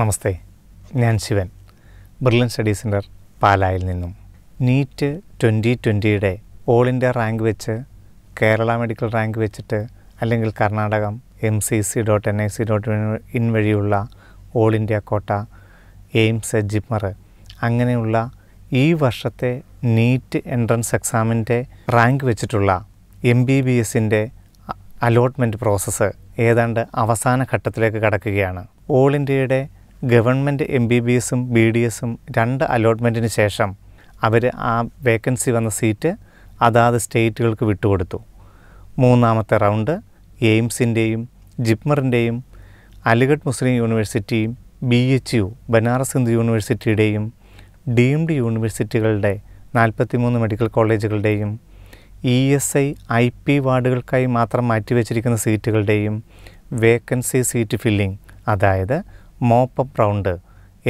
നമസ്തേ ഞാൻ Shivan brilliant study centre പാലായിൽ നിന്നും നീറ്റ് ട്വൻറ്റി ട്വൻറ്റിയുടെ ഓൾ ഇന്ത്യ റാങ്ക് വെച്ച് കേരള മെഡിക്കൽ റാങ്ക് വെച്ചിട്ട് അല്ലെങ്കിൽ കർണാടകം M C C dot N I C dot in വഴിയുള്ള all India quota AIIMS JIPMER അങ്ങനെയുള്ള ഈ വർഷത്തെ നീറ്റ് എൻട്രൻസ് എക്സാമിൻ്റെ റാങ്ക് വെച്ചിട്ടുള്ള എം ബി ബി എസിൻ്റെ അലോട്ട്മെൻറ്റ് പ്രോസസ്സ് ഏതാണ്ട് അവസാന ഘട്ടത്തിലേക്ക് കടക്കുകയാണ് ഓൾ ഇന്ത്യയുടെ ഗവൺമെൻറ് എം ബി ബി എസും ബി ഡി എസും രണ്ട് അലോട്ട്മെൻറ്റിന് ശേഷം അവർ ആ വേക്കൻസി വന്ന സീറ്റ് അതാത് സ്റ്റേറ്റുകൾക്ക് വിട്ടുകൊടുത്തു മൂന്നാമത്തെ റൗണ്ട് എയിംസിൻ്റെയും ജിപ്മറിൻ്റെയും അലിഗഡ് മുസ്ലിം യൂണിവേഴ്സിറ്റിയും B H U Banaras Hindu യൂണിവേഴ്സിറ്റിയുടെയും ഡീംഡ് യൂണിവേഴ്സിറ്റികളുടെ നാൽപ്പത്തിമൂന്ന് മെഡിക്കൽ കോളേജുകളുടെയും E S I I P വാർഡുകൾക്കായി മാത്രം മാറ്റിവെച്ചിരിക്കുന്ന സീറ്റുകളുടെയും വേക്കൻസി സീറ്റ് ഫില്ലിംഗ് അതായത് മോപ്പപ്പ് റൗണ്ട്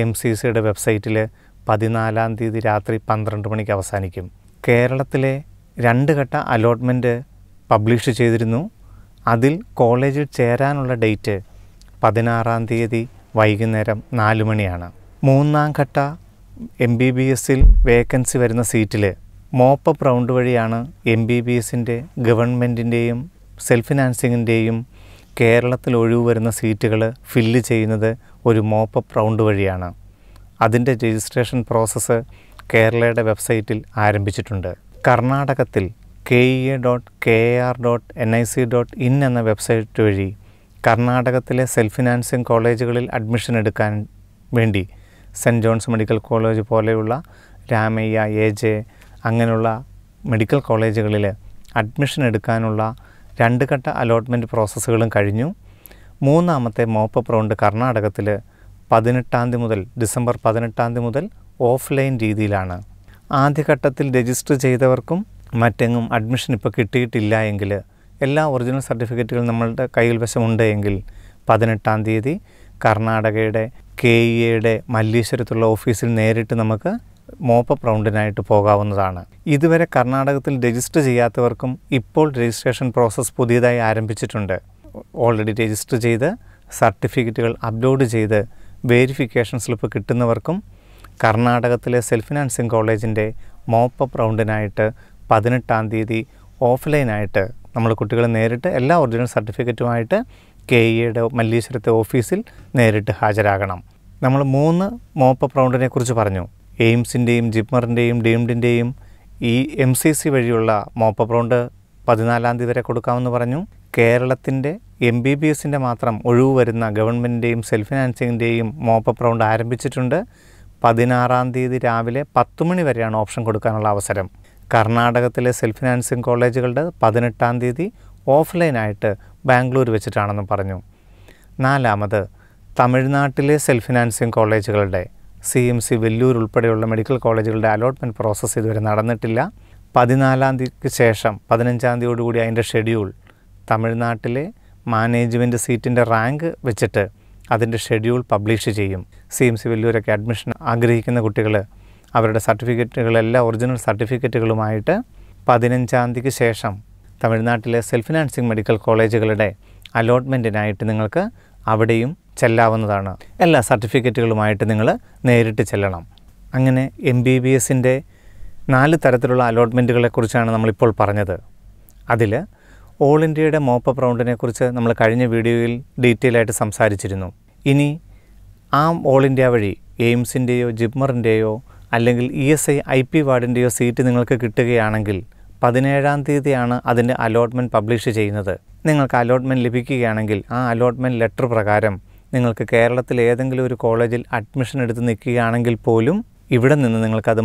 എം സി സിയുടെ വെബ്സൈറ്റിൽ പതിനാലാം തീയതി രാത്രി പന്ത്രണ്ട് മണിക്ക് അവസാനിക്കും കേരളത്തിലെ രണ്ട് ഘട്ട അലോട്ട്മെൻറ്റ് പബ്ലിഷ് ചെയ്തിരുന്നു അതിൽ കോളേജിൽ ചേരാനുള്ള ഡേറ്റ് പതിനാറാം തീയതി വൈകുന്നേരം നാല് മണിയാണ് മൂന്നാം ഘട്ട എം ബി ബി എസിൽ വേക്കൻസി വരുന്ന സീറ്റിൽ മോപ്പപ്പ് റൗണ്ട് വഴിയാണ് എം ബി ബി എസിൻ്റെ ഗവൺമെൻറ്റിൻ്റെയും സെൽഫ് ഫിനാൻസിങ്ങിൻ്റെയും കേരളത്തിൽ ഒഴിവ് വരുന്ന സീറ്റുകൾ ഫില്ല് ചെയ്യുന്നത് ഒരു അപ്പ് റൗണ്ട് വഴിയാണ് അതിൻ്റെ രജിസ്ട്രേഷൻ പ്രോസസ്സ് കേരളയുടെ വെബ്സൈറ്റിൽ ആരംഭിച്ചിട്ടുണ്ട് കർണാടകത്തിൽ K E A dot K A R dot N I C dot in എന്ന വെബ്സൈറ്റ് വഴി കർണാടകത്തിലെ സെൽഫ് ഫിനാൻസിങ് കോളേജുകളിൽ അഡ്മിഷൻ എടുക്കാൻ വേണ്ടി സെൻറ്റ് ജോൺസ് മെഡിക്കൽ കോളേജ് പോലെയുള്ള രാമയ്യ എ ജെ അങ്ങനെയുള്ള മെഡിക്കൽ കോളേജുകളിൽ അഡ്മിഷൻ എടുക്കാനുള്ള രണ്ട് ഘട്ട അലോട്ട്മെൻറ്റ് പ്രോസസ്സുകളും കഴിഞ്ഞു മൂന്നാമത്തെ മോപ്പ് റൗണ്ട് കർണാടകത്തിൽ പതിനെട്ടാം തീയതി മുതൽ ഡിസംബർ പതിനെട്ടാം തീയതി മുതൽ ഓഫ്ലൈൻ രീതിയിലാണ് ആദ്യഘട്ടത്തിൽ രജിസ്റ്റർ ചെയ്തവർക്കും മറ്റെങ്ങും അഡ്മിഷൻ ഇപ്പോൾ കിട്ടിയിട്ടില്ല എങ്കിൽ എല്ലാ ഒറിജിനൽ സർട്ടിഫിക്കറ്റുകളും നമ്മളുടെ കയ്യിൽ വശമുണ്ട് എങ്കിൽ പതിനെട്ടാം തീയതി കർണാടകയുടെ കെ ഇ എയുടെ മല്ലീശ്വരത്തുള്ള ഓഫീസിൽ നേരിട്ട് നമുക്ക് മോപ്പ് റൗണ്ടിനായിട്ട് പോകാവുന്നതാണ് ഇതുവരെ കർണാടകത്തിൽ രജിസ്റ്റർ ചെയ്യാത്തവർക്കും ഇപ്പോൾ രജിസ്ട്രേഷൻ പ്രോസസ്സ് പുതിയതായി ആരംഭിച്ചിട്ടുണ്ട് ഓൾറെഡി രജിസ്റ്റർ ചെയ്ത് സർട്ടിഫിക്കറ്റുകൾ അപ്ലോഡ് ചെയ്ത് വേരിഫിക്കേഷൻ സ്ലിപ്പ് കിട്ടുന്നവർക്കും കർണാടകത്തിലെ സെൽഫ് ഫിനാൻസിങ് കോളേജിൻ്റെ മോപ്പപ്പ് റൗണ്ടിനായിട്ട് പതിനെട്ടാം തീയതി ഓഫ്ലൈനായിട്ട് നമ്മൾ കുട്ടികളെ നേരിട്ട് എല്ലാ ഒറിജിനൽ സർട്ടിഫിക്കറ്റുമായിട്ട് കെ ഇയുടെ e മല്ലീശ്വരത്തെ ഓഫീസിൽ നേരിട്ട് ഹാജരാകണം നമ്മൾ മൂന്ന് മോപ്പപ്പ് റൗണ്ടിനെ കുറിച്ച് പറഞ്ഞു എയിംസിൻ്റെയും ജിപ്മറിൻ്റെയും ഡീംഡിൻ്റെയും ഈ എം സി സി വഴിയുള്ള മോപ്പപ്പ് റൗണ്ട് പതിനാലാം തീയതി വരെ കൊടുക്കാമെന്ന് പറഞ്ഞു കേരളത്തിൻ്റെ എം ബി ബി എസിൻ്റെ മാത്രം ഒഴിവ് വരുന്ന ഗവൺമെൻറ്റിൻ്റെയും സെൽഫ് ഫിനാൻസിങ്ങിൻ്റെയും മോപ്പപ്പ് റൗണ്ട് ആരംഭിച്ചിട്ടുണ്ട് പതിനാറാം തീയതി രാവിലെ പത്ത് മണി വരെയാണ് ഓപ്ഷൻ കൊടുക്കാനുള്ള അവസരം കർണാടകത്തിലെ സെൽഫ് ഫിനാൻസിങ് കോളേജുകളുടെ പതിനെട്ടാം തീയതി ഓഫ്ലൈനായിട്ട് ബാംഗ്ലൂർ വെച്ചിട്ടാണെന്ന് പറഞ്ഞു നാലാമത് തമിഴ്നാട്ടിലെ സെൽഫ് ഫിനാൻസിങ് കോളേജുകളുടെ സി എം സി വെല്ലൂർ ഉൾപ്പെടെയുള്ള മെഡിക്കൽ കോളേജുകളുടെ അലോട്ട്മെൻറ്റ് പ്രോസസ്സ് ഇതുവരെ നടന്നിട്ടില്ല പതിനാലാം തീയതിക്ക് ശേഷം പതിനഞ്ചാം തീയതിയോടുകൂടി അതിൻ്റെ ഷെഡ്യൂൾ തമിഴ്നാട്ടിലെ മാനേജ്മെൻറ്റ് സീറ്റിൻ്റെ റാങ്ക് വെച്ചിട്ട് അതിൻ്റെ ഷെഡ്യൂൾ പബ്ലിഷ് ചെയ്യും സി എം സി വലിയൊരൊക്കെ അഡ്മിഷൻ ആഗ്രഹിക്കുന്ന കുട്ടികൾ അവരുടെ സർട്ടിഫിക്കറ്റുകളെല്ലാം ഒറിജിനൽ സർട്ടിഫിക്കറ്റുകളുമായിട്ട് പതിനഞ്ചാം തീയതിക്ക് ശേഷം തമിഴ്നാട്ടിലെ സെൽഫ് ഫിനാൻസിങ് മെഡിക്കൽ കോളേജുകളുടെ അലോട്ട്മെൻറ്റിനായിട്ട് നിങ്ങൾക്ക് അവിടെയും ചെല്ലാവുന്നതാണ് എല്ലാ സർട്ടിഫിക്കറ്റുകളുമായിട്ട് നിങ്ങൾ നേരിട്ട് ചെല്ലണം അങ്ങനെ എം ബി ബി എസിൻ്റെ നാല് തരത്തിലുള്ള അലോട്ട്മെൻറ്റുകളെക്കുറിച്ചാണ് നമ്മളിപ്പോൾ പറഞ്ഞത് അതിൽ ഓൾ ഇന്ത്യയുടെ മോപ്പപ്പ് കുറിച്ച് നമ്മൾ കഴിഞ്ഞ വീഡിയോയിൽ ഡീറ്റെയിൽ ആയിട്ട് സംസാരിച്ചിരുന്നു ഇനി ആ ഓൾ ഇന്ത്യ വഴി എയിംസിൻ്റെയോ ജിപ്മറിൻ്റെയോ അല്ലെങ്കിൽ E S I I P വാർഡിൻ്റെയോ സീറ്റ് നിങ്ങൾക്ക് കിട്ടുകയാണെങ്കിൽ പതിനേഴാം തീയതിയാണ് അതിൻ്റെ അലോട്ട്മെൻറ്റ് പബ്ലിഷ് ചെയ്യുന്നത് നിങ്ങൾക്ക് അലോട്ട്മെൻറ്റ് ലഭിക്കുകയാണെങ്കിൽ ആ അലോട്ട്മെൻറ്റ് ലെറ്റർ പ്രകാരം നിങ്ങൾക്ക് കേരളത്തിൽ ഏതെങ്കിലും ഒരു കോളേജിൽ അഡ്മിഷൻ എടുത്ത് നിൽക്കുകയാണെങ്കിൽ പോലും ഇവിടെ നിന്ന് നിങ്ങൾക്കത്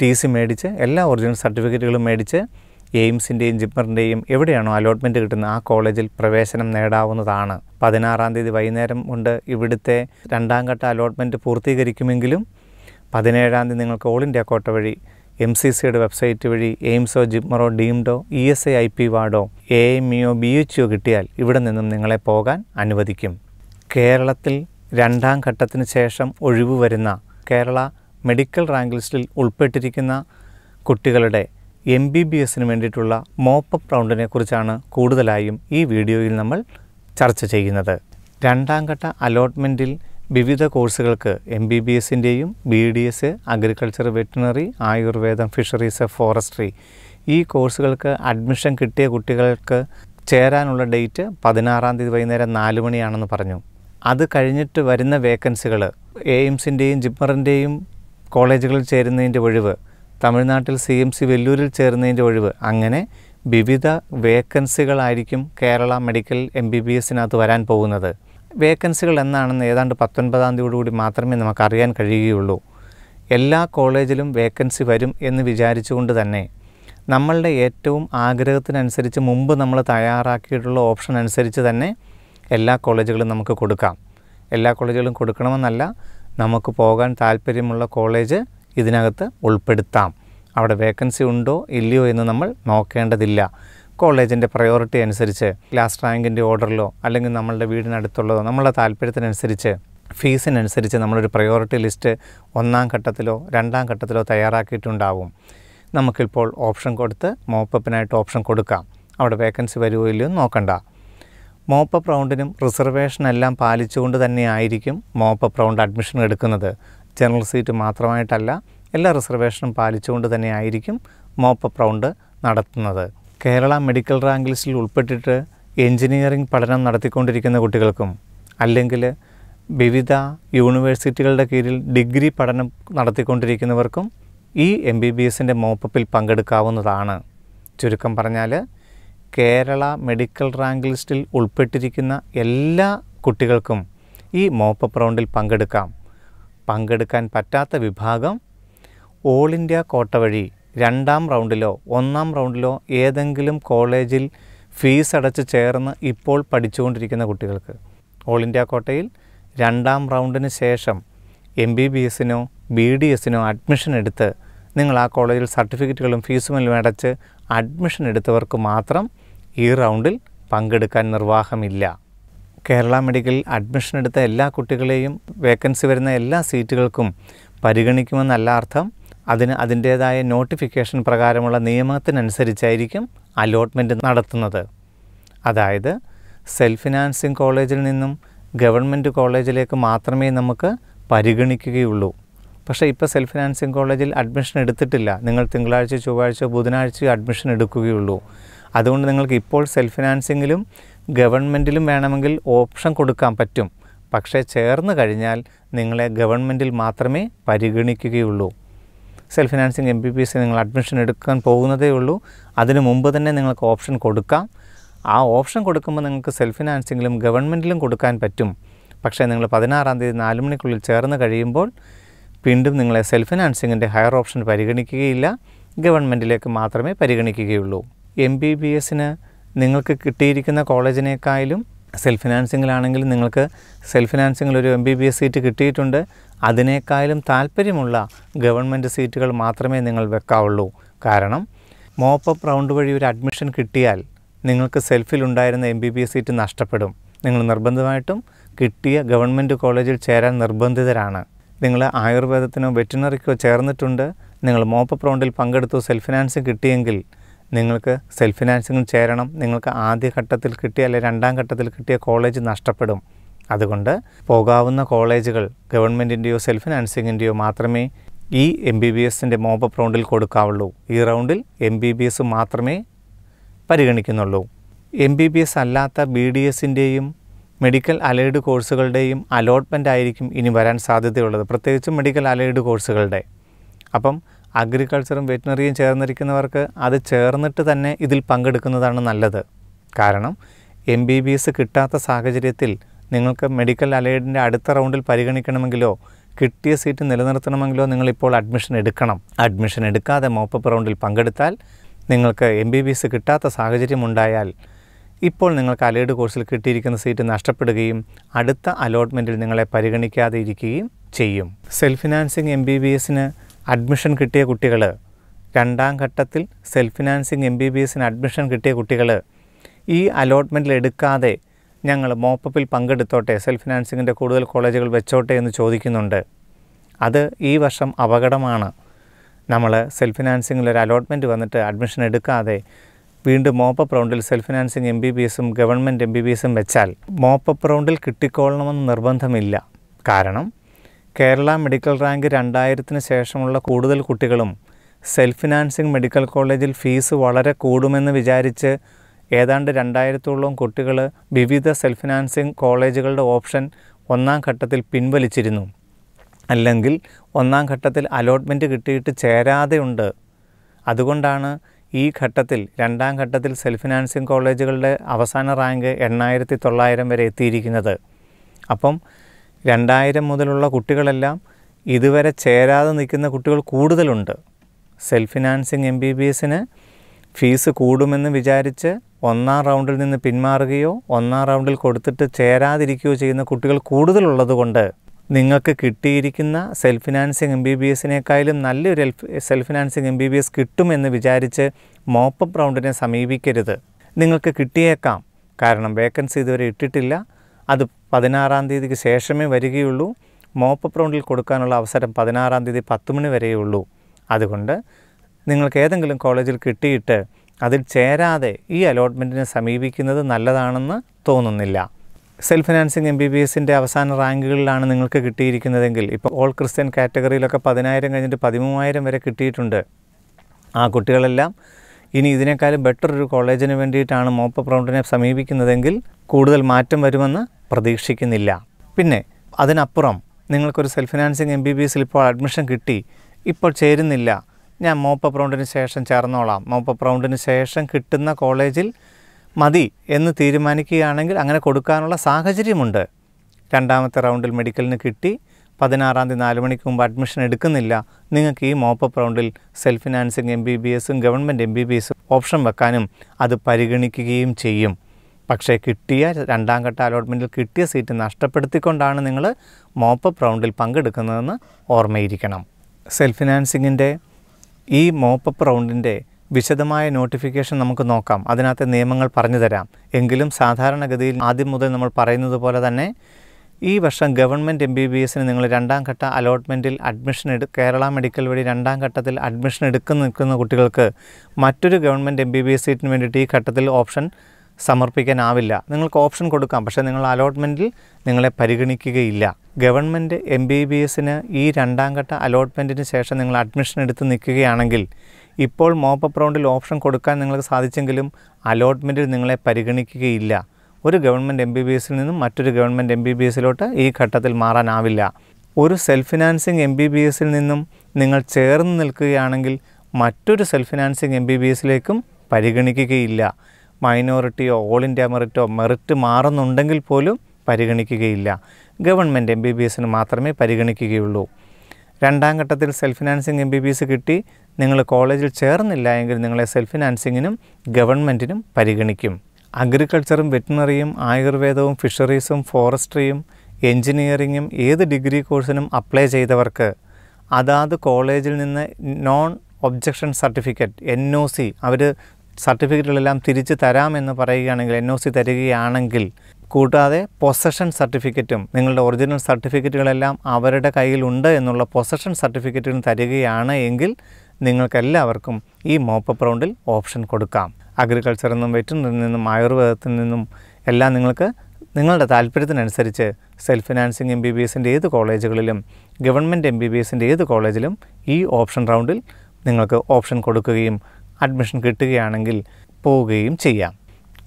ടി സി മേടിച്ച് എല്ലാ ഒറിജിനൽ സർട്ടിഫിക്കറ്റുകളും മേടിച്ച് എയിംസിൻ്റെയും ജിപ്മറിൻ്റെയും എവിടെയാണോ അലോട്ട്മെൻറ്റ് കിട്ടുന്നത് ആ കോളേജിൽ പ്രവേശനം നേടാവുന്നതാണ് പതിനാറാം തീയതി വൈകുന്നേരം കൊണ്ട് ഇവിടുത്തെ രണ്ടാം ഘട്ട അലോട്ട്മെൻറ്റ് പൂർത്തീകരിക്കുമെങ്കിലും പതിനേഴാം തീയതി നിങ്ങൾക്ക് ഓൾ ഇന്ത്യ കോട്ട വഴി എം സി സിയുടെ വെബ്സൈറ്റ് വഴി എയിംസോ ജിപ്മറോ ഡീംഡോ E S I I P വാർഡോ എ എം ഇഒ ബി എച്ച് ഒ കിട്ടിയാൽ ഇവിടെ നിന്നും നിങ്ങളെ പോകാൻ അനുവദിക്കും കേരളത്തിൽ രണ്ടാം ഘട്ടത്തിന് ശേഷം ഒഴിവ് വരുന്ന കേരള മെഡിക്കൽ റാങ്ക് ലിസ്റ്റിൽ ഉൾപ്പെട്ടിരിക്കുന്ന കുട്ടികളുടെ എം ബി ബി എസിന് വേണ്ടിയിട്ടുള്ള മോപ്പപ്പ് റൗണ്ടിനെ കുറിച്ചാണ് കൂടുതലായും ഈ വീഡിയോയിൽ നമ്മൾ ചർച്ച ചെയ്യുന്നത് രണ്ടാം ഘട്ട അലോട്ട്മെൻറ്റിൽ വിവിധ കോഴ്സുകൾക്ക് എം ബി ബി എസിൻ്റെയും B D S agriculture veterinary ആയുർവേദം ഫിഷറീസ് ഫോറസ്ട്രി ഈ കോഴ്സുകൾക്ക് അഡ്മിഷൻ കിട്ടിയ കുട്ടികൾക്ക് ചേരാനുള്ള ഡേറ്റ് പതിനാറാം തീയതി വൈകുന്നേരം നാല് മണിയാണെന്ന് പറഞ്ഞു അത് കഴിഞ്ഞിട്ട് വരുന്ന വേക്കൻസികൾ എയിംസിൻ്റെയും ജിപ്പറിൻ്റെയും കോളേജുകളിൽ ചേരുന്നതിൻ്റെ ഒഴിവ് തമിഴ്നാട്ടിൽ സി എം സി വെല്ലൂരിൽ ചേർന്നതിൻ്റെ ഒഴിവ് അങ്ങനെ വിവിധ വേക്കൻസികളായിരിക്കും Kerala medical M B B എസിനകത്ത് വരാൻ പോകുന്നത് വേക്കൻസികൾ എന്നാണെന്ന് ഏതാണ്ട് പത്തൊൻപതാം തീയതിയോടുകൂടി മാത്രമേ നമുക്കറിയാൻ കഴിയുകയുള്ളൂ എല്ലാ കോളേജിലും വേക്കൻസി വരും എന്ന് വിചാരിച്ചുകൊണ്ട് തന്നെ നമ്മളുടെ ഏറ്റവും ആഗ്രഹത്തിനനുസരിച്ച് മുമ്പ് നമ്മൾ തയ്യാറാക്കിയിട്ടുള്ള ഓപ്ഷൻ അനുസരിച്ച് തന്നെ എല്ലാ കോളേജുകളും നമുക്ക് കൊടുക്കാം എല്ലാ കോളേജുകളും കൊടുക്കണമെന്നല്ല നമുക്ക് പോകാൻ താല്പര്യമുള്ള കോളേജ് ഇതിനകത്ത് ഉൾപ്പെടുത്താം അവിടെ വേക്കൻസി ഉണ്ടോ ഇല്ലയോ എന്ന് നമ്മൾ നോക്കേണ്ടതില്ല കോളേജിൻ്റെ പ്രയോറിറ്റി അനുസരിച്ച് ലാസ്റ്റ് റാങ്കിൻ്റെ ഓർഡറിലോ അല്ലെങ്കിൽ നമ്മളുടെ വീടിനടുത്തുള്ളതോ നമ്മളുടെ താല്പര്യത്തിനനുസരിച്ച് ഫീസിനനുസരിച്ച് നമ്മളൊരു പ്രയോറിറ്റി ലിസ്റ്റ് ഒന്നാം ഘട്ടത്തിലോ രണ്ടാം ഘട്ടത്തിലോ തയ്യാറാക്കിയിട്ടുണ്ടാവും നമുക്കിപ്പോൾ ഓപ്ഷൻ കൊടുത്ത് മോപ്പപ്പിനായിട്ട് ഓപ്ഷൻ കൊടുക്കാം അവിടെ വേക്കൻസി വരുമോ ഇല്ലയോ നോക്കണ്ട മോപ്പപ്പ് റൗണ്ടിനും റിസർവേഷനെല്ലാം പാലിച്ചുകൊണ്ട് തന്നെയായിരിക്കും മോപ്പപ്പ് റൗണ്ട് അഡ്മിഷൻ എടുക്കുന്നത് ജനറൽ സീറ്റ് മാത്രമായിട്ടല്ല എല്ലാ റിസർവേഷനും പാലിച്ചുകൊണ്ട് തന്നെയായിരിക്കും മോപ്പപ്പ് റൗണ്ട് നടത്തുന്നത് കേരള മെഡിക്കൽ റാങ്ക് ലിസ്റ്റിൽ ഉൾപ്പെട്ടിട്ട് എഞ്ചിനീയറിംഗ് പഠനം നടത്തിക്കൊണ്ടിരിക്കുന്ന കുട്ടികൾക്കും അല്ലെങ്കിൽ വിവിധ യൂണിവേഴ്സിറ്റികളുടെ കീഴിൽ ഡിഗ്രി പഠനം നടത്തിക്കൊണ്ടിരിക്കുന്നവർക്കും ഈ എം ബി ബി എസിൻ്റെ മോപ്പപ്പിൽ പങ്കെടുക്കാവുന്നതാണ് ചുരുക്കം പറഞ്ഞാൽ കേരള മെഡിക്കൽ റാങ്ക് ലിസ്റ്റിൽ ഉൾപ്പെട്ടിരിക്കുന്ന എല്ലാ കുട്ടികൾക്കും ഈ മോപ്പപ്പ് റൗണ്ടിൽ പങ്കെടുക്കാം പങ്കെടുക്കാൻ പറ്റാത്ത വിഭാഗം ഓൾ ഇന്ത്യ കോട്ട വഴി രണ്ടാം റൗണ്ടിലോ ഒന്നാം റൗണ്ടിലോ ഏതെങ്കിലും കോളേജിൽ ഫീസ് അടച്ച് ചേർന്ന് ഇപ്പോൾ പഠിച്ചുകൊണ്ടിരിക്കുന്ന കുട്ടികൾക്ക് ഓൾ ഇന്ത്യ കോട്ടയിൽ രണ്ടാം റൗണ്ടിന് ശേഷം എം ബി ബി എസിനോ ബി ഡി എസിനോ അഡ്മിഷൻ എടുത്ത് നിങ്ങൾ ആ കോളേജിൽ സർട്ടിഫിക്കറ്റുകളും ഫീസുമെല്ലാം അടച്ച് അഡ്മിഷൻ എടുത്തവർക്ക് മാത്രം ഈ റൗണ്ടിൽ പങ്കെടുക്കാൻ നിർവാഹമില്ല കേരള മെഡിക്കൽ അഡ്മിഷൻ എടുത്ത എല്ലാ കുട്ടികളെയും വേക്കൻസി വരുന്ന എല്ലാ സീറ്റുകൾക്കും പരിഗണിക്കുമെന്നല്ല അർത്ഥം അതിന് അതിൻ്റേതായ നോട്ടിഫിക്കേഷൻ പ്രകാരമുള്ള നിയമത്തിനനുസരിച്ചായിരിക്കും അലോട്ട്മെൻറ്റ് നടത്തുന്നത് അതായത് സെൽഫ് ഫിനാൻസിങ് കോളേജിൽ നിന്നും ഗവൺമെൻറ് കോളേജിലേക്ക് മാത്രമേ നമുക്ക് പരിഗണിക്കുകയുള്ളൂ പക്ഷേ ഇപ്പോൾ സെൽഫ് ഫിനാൻസിങ് കോളേജിൽ അഡ്മിഷൻ എടുത്തിട്ടില്ല നിങ്ങൾ തിങ്കളാഴ്ച ചൊവ്വാഴ്ച ബുധനാഴ്ച അഡ്മിഷൻ എടുക്കുകയുള്ളൂ അതുകൊണ്ട് നിങ്ങൾക്ക് ഇപ്പോൾ സെൽഫ് ഫിനാൻസിങ്ങിലും ഗവൺമെൻറ്റിലും വേണമെങ്കിൽ ഓപ്ഷൻ കൊടുക്കാൻ പറ്റും പക്ഷേ ചേർന്ന് കഴിഞ്ഞാൽ നിങ്ങളെ ഗവൺമെൻറ്റിൽ മാത്രമേ പരിഗണിക്കുകയുള്ളൂ self financing M B P S നിങ്ങൾ അഡ്മിഷൻ എടുക്കാൻ പോകുന്നതേ ഉള്ളൂ അതിനു മുമ്പ് തന്നെ നിങ്ങൾക്ക് ഓപ്ഷൻ കൊടുക്കാം ആ ഓപ്ഷൻ കൊടുക്കുമ്പോൾ നിങ്ങൾക്ക് സെൽഫ് ഫിനാൻസിങ്ങിലും ഗവൺമെൻറ്റിലും കൊടുക്കാൻ പറ്റും പക്ഷേ നിങ്ങൾ പതിനാറാം തീയതി നാല് മണിക്കുള്ളിൽ ചേർന്ന് കഴിയുമ്പോൾ വീണ്ടും നിങ്ങളെ സെൽഫ് ഫിനാൻസിങ്ങിൻ്റെ ഹയർ ഓപ്ഷൻ പരിഗണിക്കുകയില്ല ഗവൺമെൻറ്റിലേക്ക് മാത്രമേ പരിഗണിക്കുകയുള്ളൂ എം ബി ബി എസിന് നിങ്ങൾക്ക് കിട്ടിയിരിക്കുന്ന കോളേജിനേക്കായാലും സെൽഫ് ഫിനാൻസിങ്ങിലാണെങ്കിലും നിങ്ങൾക്ക് സെൽഫ് ഫിനാൻസിങ്ങിൽ ഒരു M B B S seat കിട്ടിയിട്ടുണ്ട് അതിനേക്കാളും താല്പര്യമുള്ള ഗവൺമെൻറ് സീറ്റുകൾ മാത്രമേ നിങ്ങൾ വെക്കാവുള്ളൂ കാരണം മോപ്പപ്പ് റൗണ്ട് വഴി ഒരു അഡ്മിഷൻ കിട്ടിയാൽ നിങ്ങൾക്ക് സെൽഫിലുണ്ടായിരുന്ന M B B S seat നഷ്ടപ്പെടും നിങ്ങൾ നിർബന്ധമായിട്ടും കിട്ടിയ ഗവൺമെൻറ് കോളേജിൽ ചേരാൻ നിർബന്ധിതരാണ് നിങ്ങൾ ആയുർവേദത്തിനോ വെറ്റിനറിക്കോ ചേർന്നിട്ടുണ്ട് നിങ്ങൾ മോപ്പപ്പ് റൗണ്ടിൽ പങ്കെടുത്തു സെൽഫ് ഫിനാൻസിങ് കിട്ടിയെങ്കിൽ നിങ്ങൾക്ക് സെൽഫ് ഫിനാൻസിങ് ചേരണം നിങ്ങൾക്ക് ആദ്യ ഘട്ടത്തിൽ കിട്ടിയ അല്ലെങ്കിൽ രണ്ടാം ഘട്ടത്തിൽ കിട്ടിയ കോളേജ് നഷ്ടപ്പെടും അതുകൊണ്ട് പോകാവുന്ന കോളേജുകൾ ഗവൺമെൻറ്റിൻ്റെയോ സെൽഫ് ഫിനാൻസിങ്ങിൻ്റെയോ മാത്രമേ ഈ എം ബി ബി എസിൻ്റെ മോബപ്പ് റൗണ്ടിൽ കൊടുക്കാവുള്ളൂ ഈ റൗണ്ടിൽ എം ബി ബി എസ് മാത്രമേ പരിഗണിക്കുന്നുള്ളൂ എം ബി ബി എസ് അല്ലാത്ത ബി ഡി എസിൻ്റെയും മെഡിക്കൽ അലൈഡ് കോഴ്സുകളുടെയും അലോട്ട്മെൻ്റ് ആയിരിക്കും ഇനി വരാൻ സാധ്യതയുള്ളത് പ്രത്യേകിച്ചും മെഡിക്കൽ അലൈഡ് കോഴ്സുകളുടെ അപ്പം അഗ്രികൾച്ചറും വെറ്റിനറിയും ചേർന്നിരിക്കുന്നവർക്ക് അത് ചേർന്നിട്ട് തന്നെ ഇതിൽ പങ്കെടുക്കുന്നതാണ് നല്ലത് കാരണം എം ബി ബി എസ് കിട്ടാത്ത സാഹചര്യത്തിൽ നിങ്ങൾക്ക് മെഡിക്കൽ അലൈഡിൻ്റെ അടുത്ത റൗണ്ടിൽ പരിഗണിക്കണമെങ്കിലോ കിട്ടിയ സീറ്റ് നിലനിർത്തണമെങ്കിലോ നിങ്ങളിപ്പോൾ അഡ്മിഷൻ എടുക്കണം അഡ്മിഷൻ എടുക്കാതെ മോപ്പപ്പ് റൗണ്ടിൽ പങ്കെടുത്താൽ നിങ്ങൾക്ക് എം ബി ബി എസ് കിട്ടാത്ത ഉണ്ടായാൽ ഇപ്പോൾ നിങ്ങൾക്ക് അലൈഡ് കോഴ്സിൽ കിട്ടിയിരിക്കുന്ന സീറ്റ് നഷ്ടപ്പെടുകയും അടുത്ത അലോട്ട്മെൻറ്റിൽ നിങ്ങളെ പരിഗണിക്കാതെ ഇരിക്കുകയും ചെയ്യും self financing M B B എസിന് അഡ്മിഷൻ കിട്ടിയ കുട്ടികൾ രണ്ടാം ഘട്ടത്തിൽ self financing M B B എസിന് അഡ്മിഷൻ കിട്ടിയ കുട്ടികൾ ഈ അലോട്ട്മെൻറ്റിൽ എടുക്കാതെ ഞങ്ങൾ മോപ്പപ്പിൽ പങ്കെടുത്തോട്ടെ സെൽഫ് ഫിനാൻസിങ്ങിൻ്റെ കൂടുതൽ കോളേജുകൾ വെച്ചോട്ടെ എന്ന് ചോദിക്കുന്നുണ്ട് അത് ഈ വർഷം അപകടമാണ് നമ്മൾ സെൽഫ് ഫിനാൻസിങ്ങിൽ ഒരു അലോട്ട്മെൻറ്റ് വന്നിട്ട് അഡ്മിഷൻ എടുക്കാതെ വീണ്ടും മോപ്പപ്പ് റൗണ്ടിൽ self financing M B B എസും ഗവൺമെൻറ് എം ബി ബി എസും വെച്ചാൽ മോപ്പപ്പ് റൗണ്ടിൽ കിട്ടിക്കൊള്ളണമെന്ന് നിർബന്ധമില്ല കാരണം കേരള മെഡിക്കൽ റാങ്ക് രണ്ടായിരത്തിന് ശേഷമുള്ള കൂടുതൽ കുട്ടികളും സെൽഫ് ഫിനാൻസിങ് മെഡിക്കൽ കോളേജിൽ ഫീസ് വളരെ കൂടുമെന്ന് വിചാരിച്ച് ഏതാണ്ട് രണ്ടായിരത്തോളം കുട്ടികൾ വിവിധ സെൽഫ് ഫിനാൻസിങ് കോളേജുകളുടെ ഓപ്ഷൻ ഒന്നാം ഘട്ടത്തിൽ പിൻവലിച്ചിരുന്നു അല്ലെങ്കിൽ ഒന്നാം ഘട്ടത്തിൽ അലോട്ട്മെൻറ്റ് കിട്ടിയിട്ട് ചേരാതെയുണ്ട് അതുകൊണ്ടാണ് ഈ ഘട്ടത്തിൽ രണ്ടാം ഘട്ടത്തിൽ സെൽഫ് ഫിനാൻസിങ് കോളേജുകളുടെ അവസാന റാങ്ക് എണ്ണായിരത്തി തൊള്ളായിരം വരെ എത്തിയിരിക്കുന്നത് അപ്പം രണ്ടായിരം മുതലുള്ള കുട്ടികളെല്ലാം ഇതുവരെ ചേരാതെ നിൽക്കുന്ന കുട്ടികൾ കൂടുതലുണ്ട് self financing M B B എസിന് ഫീസ് കൂടുമെന്ന് വിചാരിച്ച് ഒന്നാം റൗണ്ടിൽ നിന്ന് പിന്മാറുകയോ ഒന്നാം റൗണ്ടിൽ കൊടുത്തിട്ട് ചേരാതിരിക്കുകയോ ചെയ്യുന്ന കുട്ടികൾ കൂടുതലുള്ളതുകൊണ്ട് നിങ്ങൾക്ക് കിട്ടിയിരിക്കുന്ന self financing M B B എസിനേക്കാളും നല്ലൊരു self financing M B B S കിട്ടുമെന്ന് വിചാരിച്ച് മോപ്പപ്പ് റൗണ്ടിനെ സമീപിക്കരുത് നിങ്ങൾക്ക് കിട്ടിയേക്കാം കാരണം വേക്കൻസി ഇതുവരെ ഇട്ടിട്ടില്ല അത് പതിനാറാം തീയതിക്ക് ശേഷമേ വരികയുള്ളൂ മോപ്പ് പ്രൗണ്ടിൽ കൊടുക്കാനുള്ള അവസരം പതിനാറാം തീയതി പത്ത് മണി വരെയേ ഉള്ളൂ അതുകൊണ്ട് നിങ്ങൾക്ക് ഏതെങ്കിലും കോളേജിൽ കിട്ടിയിട്ട് അതിൽ ചേരാതെ ഈ അലോട്ട്മെൻറ്റിനെ സമീപിക്കുന്നത് നല്ലതാണെന്ന് തോന്നുന്നില്ല self financing M B B എസിൻ്റെ അവസാന റാങ്കുകളിലാണ് നിങ്ങൾക്ക് കിട്ടിയിരിക്കുന്നതെങ്കിൽ ഇപ്പോൾ ഓൾ ക്രിസ്ത്യൻ കാറ്റഗറിയിലൊക്കെ പതിനായിരം കഴിഞ്ഞിട്ട് പതിമൂവായിരം വരെ കിട്ടിയിട്ടുണ്ട് ആ കുട്ടികളെല്ലാം ഇനി ഇതിനേക്കാളും ബെറ്റർ ഒരു കോളേജിന് വേണ്ടിയിട്ടാണ് മോപ്പ് പ്രൗണ്ടിനെ സമീപിക്കുന്നതെങ്കിൽ കൂടുതൽ മാറ്റം വരുമെന്ന് പ്രതീക്ഷിക്കുന്നില്ല പിന്നെ അതിനപ്പുറം നിങ്ങൾക്കൊരു self financing M B B എസിൽ ഇപ്പോൾ അഡ്മിഷൻ കിട്ടി ഇപ്പോൾ ചേരുന്നില്ല ഞാൻ മോപ്പ് പ്രൗണ്ടിന് ശേഷം ചേർന്നോളാം മോപ്പ് പ്രൗണ്ടിന് ശേഷം കിട്ടുന്ന കോളേജിൽ മതി എന്ന് തീരുമാനിക്കുകയാണെങ്കിൽ അങ്ങനെ കൊടുക്കാനുള്ള സാഹചര്യമുണ്ട് രണ്ടാമത്തെ റൗണ്ടിൽ മെഡിക്കലിന് കിട്ടി പതിനാറാം തീയതി നാല് മണിക്ക് മുമ്പ് അഡ്മിഷൻ എടുക്കുന്നില്ല നിങ്ങൾക്ക് ഈ മോപ്പപ്പ് റൗണ്ടിൽ self financing M B B എസും ഗവൺമെൻറ് എം ബി ബി എസും ഓപ്ഷൻ വെക്കാനും അത് പരിഗണിക്കുകയും ചെയ്യും പക്ഷേ കിട്ടിയ രണ്ടാം ഘട്ട അലോട്ട്മെൻറ്റിൽ കിട്ടിയ സീറ്റ് നഷ്ടപ്പെടുത്തിക്കൊണ്ടാണ് നിങ്ങൾ മോപ്പപ്പ് റൗണ്ടിൽ പങ്കെടുക്കുന്നതെന്ന് ഓർമ്മയിരിക്കണം സെൽഫ് ഫിനാൻസിങ്ങിൻ്റെ ഈ മോപ്പപ്പ് റൗണ്ടിൻ്റെ വിശദമായ നോട്ടിഫിക്കേഷൻ നമുക്ക് നോക്കാം അതിനകത്തെ നിയമങ്ങൾ പറഞ്ഞു തരാം എങ്കിലും സാധാരണഗതിയിൽ ആദ്യം മുതൽ നമ്മൾ പറയുന്നത് പോലെ തന്നെ ഈ വർഷം ഗവൺമെൻറ് എം ബി ബി എസിന് നിങ്ങൾ രണ്ടാം ഘട്ട അലോട്ട്മെൻറ്റിൽ അഡ്മിഷൻ എടു കേരള മെഡിക്കൽ വഴി രണ്ടാം ഘട്ടത്തിൽ അഡ്മിഷൻ എടുക്കുന്ന നിൽക്കുന്ന കുട്ടികൾക്ക് മറ്റൊരു government M B B S സീറ്റിന് വേണ്ടിയിട്ട് ഈ ഘട്ടത്തിൽ ഓപ്ഷൻ സമർപ്പിക്കാനാവില്ല നിങ്ങൾക്ക് ഓപ്ഷൻ കൊടുക്കാം പക്ഷേ നിങ്ങൾ അലോട്ട്മെൻറ്റിൽ നിങ്ങളെ പരിഗണിക്കുകയില്ല ഗവൺമെൻറ് എം ബി ബി എസിന് ഈ രണ്ടാം ഘട്ട അലോട്ട്മെൻറ്റിന് ശേഷം നിങ്ങൾ അഡ്മിഷൻ എടുത്ത് നിൽക്കുകയാണെങ്കിൽ ഇപ്പോൾ മോപ്പപ്പ് റൗണ്ടിൽ ഓപ്ഷൻ കൊടുക്കാൻ നിങ്ങൾക്ക് സാധിച്ചെങ്കിലും അലോട്ട്മെൻറ്റിൽ നിങ്ങളെ പരിഗണിക്കുകയില്ല ഒരു ഗവൺമെൻറ് എം ബി ബി എസിൽ നിന്നും മറ്റൊരു ഗവൺമെൻറ് എം ബി ബി എസിലോട്ട് ഈ ഘട്ടത്തിൽ മാറാനാവില്ല ഒരു self financing M B B എസിൽ നിന്നും നിങ്ങൾ ചേർന്ന് നിൽക്കുകയാണെങ്കിൽ മറ്റൊരു self financing M B B എസിലേക്കും പരിഗണിക്കുകയില്ല മൈനോറിറ്റിയോ ഓൾ ഇന്ത്യ മെറിറ്റോ മെറിറ്റ് മാറുന്നുണ്ടെങ്കിൽ പോലും പരിഗണിക്കുകയില്ല ഗവൺമെൻറ് എം ബി ബി എസിന് മാത്രമേ പരിഗണിക്കുകയുള്ളൂ രണ്ടാം ഘട്ടത്തിൽ self financing M B B S കിട്ടി നിങ്ങൾ കോളേജിൽ ചേർന്നില്ല എങ്കിൽ നിങ്ങളെ സെൽഫ് ഫിനാൻസിങ്ങിനും ഗവൺമെൻറ്റിനും പരിഗണിക്കും അഗ്രികൾച്ചറും വെറ്റിനറിയും ആയുർവേദവും ഫിഷറീസും ഫോറസ്ട്രിയും എഞ്ചിനീയറിങ്ങും ഏത് ഡിഗ്രി കോഴ്സിനും അപ്ലൈ ചെയ്തവർക്ക് അതാത് കോളേജിൽ നിന്ന് non objection certificate N O C അവർ സർട്ടിഫിക്കറ്റുകളെല്ലാം തിരിച്ച് തരാമെന്ന് പറയുകയാണെങ്കിൽ എൻ ഒ സി തരികയാണെങ്കിൽ കൂടാതെ പൊസഷൻ സർട്ടിഫിക്കറ്റും നിങ്ങളുടെ ഒറിജിനൽ സർട്ടിഫിക്കറ്റുകളെല്ലാം അവരുടെ കയ്യിലുണ്ട് എന്നുള്ള പൊസഷൻ സർട്ടിഫിക്കറ്റും തരികയാണ് എങ്കിൽ നിങ്ങൾക്കെല്ലാവർക്കും ഈ മോപ്പ് റൗണ്ടിൽ ഓപ്ഷൻ കൊടുക്കാം അഗ്രികൾച്ചറിൽ നിന്നും വെറ്റിനറിൽ നിന്നും ആയുർവേദത്തിൽ നിന്നും എല്ലാം നിങ്ങൾക്ക് നിങ്ങളുടെ താല്പര്യത്തിനനുസരിച്ച് self financing M B B എസിൻ്റെ ഏത് കോളേജുകളിലും ഗവൺമെൻറ് എം ബി ബി എസിൻ്റെ ഏത് കോളേജിലും ഈ ഓപ്ഷൻ റൗണ്ടിൽ നിങ്ങൾക്ക് ഓപ്ഷൻ കൊടുക്കുകയും അഡ്മിഷൻ കിട്ടുകയാണെങ്കിൽ പോവുകയും ചെയ്യാം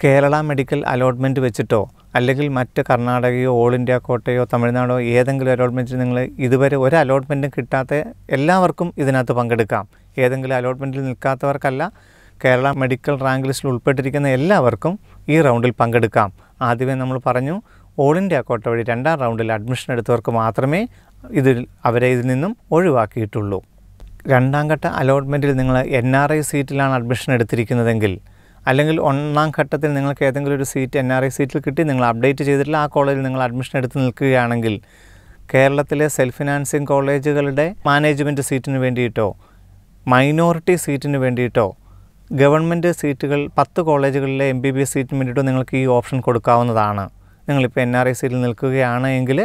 കേരള മെഡിക്കൽ അലോട്ട്മെൻറ്റ് വെച്ചിട്ടോ അല്ലെങ്കിൽ മറ്റ് കർണാടകയോ ഓൾ ഇന്ത്യ കോട്ടയോ തമിഴ്നാടോ ഏതെങ്കിലും അലോട്ട്മെൻറ്റിൽ നിങ്ങൾ ഇതുവരെ ഒരു അലോട്ട്മെൻറ്റും കിട്ടാത്ത എല്ലാവർക്കും ഇതിനകത്ത് പങ്കെടുക്കാം ഏതെങ്കിലും അലോട്ട്മെൻറ്റിൽ നിൽക്കാത്തവർക്കല്ല കേരള മെഡിക്കൽ റാങ്ക് ലിസ്റ്റിൽ ഉൾപ്പെട്ടിരിക്കുന്ന എല്ലാവർക്കും ഈ റൗണ്ടിൽ പങ്കെടുക്കാം ആദ്യമേ നമ്മൾ പറഞ്ഞു ഓൾ ഇന്ത്യ കോട്ട വഴി രണ്ടാം റൗണ്ടിൽ അഡ്മിഷൻ എടുത്തവർക്ക് മാത്രമേ ഇതിൽ അവരെ ഇതിൽ നിന്നും ഒഴിവാക്കിയിട്ടുള്ളൂ രണ്ടാം ഘട്ട അലോട്ട്മെൻറ്റിൽ നിങ്ങൾ എൻ ആർ ഐ സീറ്റിലാണ് അഡ്മിഷൻ എടുത്തിരിക്കുന്നതെങ്കിൽ അല്ലെങ്കിൽ ഒന്നാം ഘട്ടത്തിൽ നിങ്ങൾക്ക് ഏതെങ്കിലും ഒരു സീറ്റ് എൻ ആർ ഐ സീറ്റിൽ കിട്ടി നിങ്ങൾ അപ്ഡേറ്റ് ചെയ്തിട്ടില്ല ആ കോളേജിൽ നിങ്ങൾ അഡ്മിഷൻ എടുത്ത് നിൽക്കുകയാണെങ്കിൽ കേരളത്തിലെ സെൽഫ് ഫിനാൻസിങ് കോളേജുകളുടെ മാനേജ്മെൻറ്റ് സീറ്റിന് വേണ്ടിയിട്ടോ മൈനോറിറ്റി സീറ്റിന് വേണ്ടിയിട്ടോ ഗവൺമെൻറ് സീറ്റുകൾ പത്ത് കോളേജുകളിലെ എം ബി ബി എസ് സീറ്റിന് വേണ്ടിയിട്ട് നിങ്ങൾക്ക് ഈ ഓപ്ഷൻ കൊടുക്കാവുന്നതാണ് നിങ്ങളിപ്പോൾ എൻ ആർ ഐ സീറ്റിൽ നിൽക്കുകയാണ് എങ്കിൽ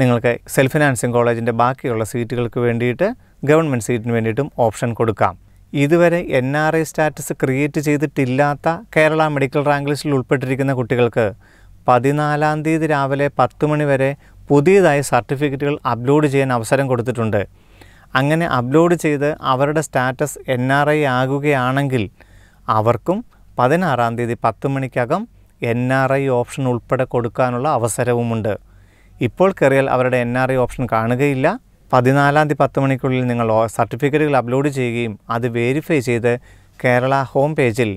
നിങ്ങൾക്ക് സെൽഫ് ഫിനാൻസിങ് കോളേജിൻ്റെ ബാക്കിയുള്ള സീറ്റുകൾക്ക് വേണ്ടിയിട്ട് ഗവൺമെൻറ് സീറ്റിന് വേണ്ടിയിട്ടും ഓപ്ഷൻ കൊടുക്കാം ഇതുവരെ N R I status create ചെയ്തിട്ടില്ലാത്ത കേരള മെഡിക്കൽ റാങ്ക് ലിസ്റ്റിൽ ഉൾപ്പെട്ടിരിക്കുന്ന കുട്ടികൾക്ക് പതിനാലാം തീയതി രാവിലെ പത്ത് മണി വരെ പുതിയതായി സർട്ടിഫിക്കറ്റുകൾ അപ്ലോഡ് ചെയ്യാൻ അവസരം കൊടുത്തിട്ടുണ്ട് അങ്ങനെ അപ്ലോഡ് ചെയ്ത് അവരുടെ സ്റ്റാറ്റസ് എൻ ആർ ഐ ആകുകയാണെങ്കിൽ അവർക്കും പതിനാറാം തീയതി പത്ത് മണിക്കകം എൻ ആർ ഐ ഓപ്ഷൻ ഉൾപ്പെടെ കൊടുക്കാനുള്ള അവസരവുമുണ്ട് ഇപ്പോൾ കയറിയാൽ അവരുടെ എൻ ആർ ഐ ഓപ്ഷൻ കാണുകയില്ല പതിനാലാം തീയതി പത്ത് മണിക്കുള്ളിൽ നിങ്ങൾ സർട്ടിഫിക്കറ്റുകൾ അപ്ലോഡ് ചെയ്യുകയും അത് വെരിഫൈ ചെയ്ത് കേരള ഹോം പേജിൽ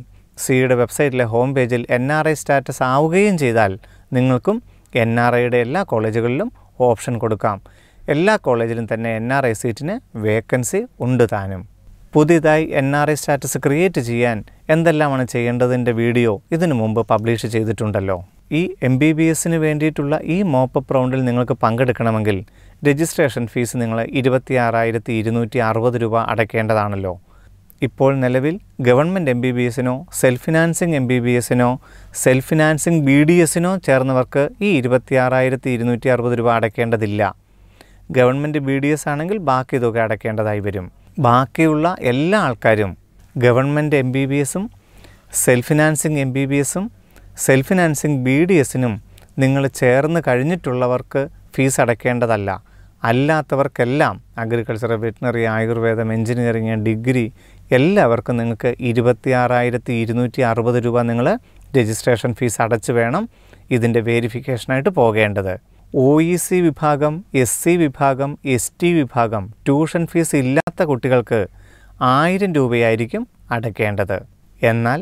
സിയുടെ വെബ്സൈറ്റിലെ ഹോം പേജിൽ എൻ ആർ ഐ സ്റ്റാറ്റസ് ആവുകയും ചെയ്താൽ നിങ്ങൾക്കും എൻ ആർ ഐയുടെ എല്ലാ കോളേജുകളിലും ഓപ്ഷൻ കൊടുക്കാം എല്ലാ കോളേജിലും തന്നെ എൻ ആർ ഐ സീറ്റിന് വേക്കൻസി ഉണ്ട് താനും പുതിയതായി N R I status create ചെയ്യാൻ എന്തെല്ലാമാണ് ചെയ്യേണ്ടതിൻ്റെ വീഡിയോ ഇതിനു മുമ്പ് പബ്ലിഷ് ചെയ്തിട്ടുണ്ടല്ലോ ഈ എം ബി ബി എസിന് വേണ്ടിയിട്ടുള്ള ഈ മോപ്പപ്പ് റൗണ്ടിൽ നിങ്ങൾക്ക് പങ്കെടുക്കണമെങ്കിൽ രജിസ്ട്രേഷൻ ഫീസ് നിങ്ങൾ ഇരുപത്തി ആറായിരത്തി ഇരുന്നൂറ്റി അറുപത് രൂപ അടയ്ക്കേണ്ടതാണല്ലോ ഇപ്പോൾ നിലവിൽ ഗവൺമെൻറ് എം ബി ബി എസിനോ self financing M B B എസിനോ സെൽഫ് ഫിനാൻസിങ് ബി ഡി എസിനോ ചേർന്നവർക്ക് ഈ ഇരുപത്തി ആറായിരത്തി ഇരുന്നൂറ്റി അറുപത് രൂപ അടയ്ക്കേണ്ടതില്ല ഗവൺമെൻറ് ബി ഡി എസ് ആണെങ്കിൽ ബാക്കി തുക അടയ്ക്കേണ്ടതായി വരും ബാക്കിയുള്ള എല്ലാ ആൾക്കാരും ഗവൺമെൻറ് എം ബി ബി എസും self financing M B B എസും സെൽഫ് ഫിനാൻസിങ് ബി ഡി എസിനും നിങ്ങൾ ചേർന്ന് കഴിഞ്ഞിട്ടുള്ളവർക്ക് ഫീസ് അടയ്ക്കേണ്ടതല്ല അല്ലാത്തവർക്കെല്ലാം അഗ്രികൾച്ചർ വെറ്റിനറി ആയുർവേദം എൻജിനീയറിങ് ഡിഗ്രി എല്ലാവർക്കും നിങ്ങൾക്ക് ഇരുപത്തി ആറായിരത്തി ഇരുന്നൂറ്റി അറുപത് രൂപ നിങ്ങൾ രജിസ്ട്രേഷൻ ഫീസ് അടച്ച് വേണം ഇതിൻ്റെ വേരിഫിക്കേഷനായിട്ട് പോകേണ്ടത് ഒ ഇ സി വിഭാഗം എസ് സി വിഭാഗം എസ് ടി വിഭാഗം ട്യൂഷൻ ഫീസ് ഇല്ലാത്ത കുട്ടികൾക്ക് ആയിരം രൂപയായിരിക്കും അടയ്ക്കേണ്ടത് എന്നാൽ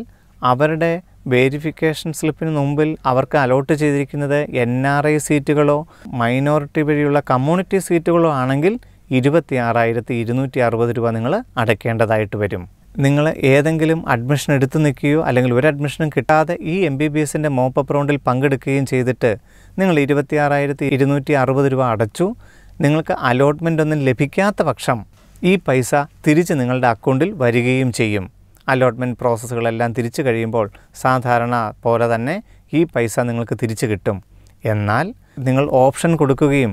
അവരുടെ വേരിഫിക്കേഷൻ സ്ലിപ്പിന് മുമ്പിൽ അവർക്ക് അലോട്ട് ചെയ്തിരിക്കുന്നത് എൻ ആർ ഐ സീറ്റുകളോ മൈനോറിറ്റി വഴിയുള്ള കമ്മ്യൂണിറ്റി സീറ്റുകളോ ആണെങ്കിൽ ഇരുപത്തി ആറായിരത്തി ഇരുന്നൂറ്റി അറുപത് രൂപ നിങ്ങൾ അടയ്ക്കേണ്ടതായിട്ട് വരും നിങ്ങൾ ഏതെങ്കിലും അഡ്മിഷൻ എടുത്തു നിൽക്കുകയോ അല്ലെങ്കിൽ ഒരു അഡ്മിഷനും കിട്ടാതെ ഈ എം ബി ബി എസിൻ്റെ മോപ്പപ്പ് റൗണ്ടിൽ പങ്കെടുക്കുകയും ചെയ്തിട്ട് നിങ്ങൾ ഇരുപത്തിയാറായിരത്തി ഇരുന്നൂറ്റി അറുപത് രൂപ അടച്ചു നിങ്ങൾക്ക് അലോട്ട്മെൻ്റ് ഒന്നും ലഭിക്കാത്ത പക്ഷം ഈ പൈസ തിരിച്ച് നിങ്ങളുടെ അക്കൗണ്ടിൽ വരികയും ചെയ്യും അലോട്ട്മെൻറ്റ് പ്രോസസ്സുകളെല്ലാം തിരിച്ചു കഴിയുമ്പോൾ സാധാരണ പോലെ തന്നെ ഈ പൈസ നിങ്ങൾക്ക് തിരിച്ചു കിട്ടും എന്നാൽ നിങ്ങൾ ഓപ്ഷൻ കൊടുക്കുകയും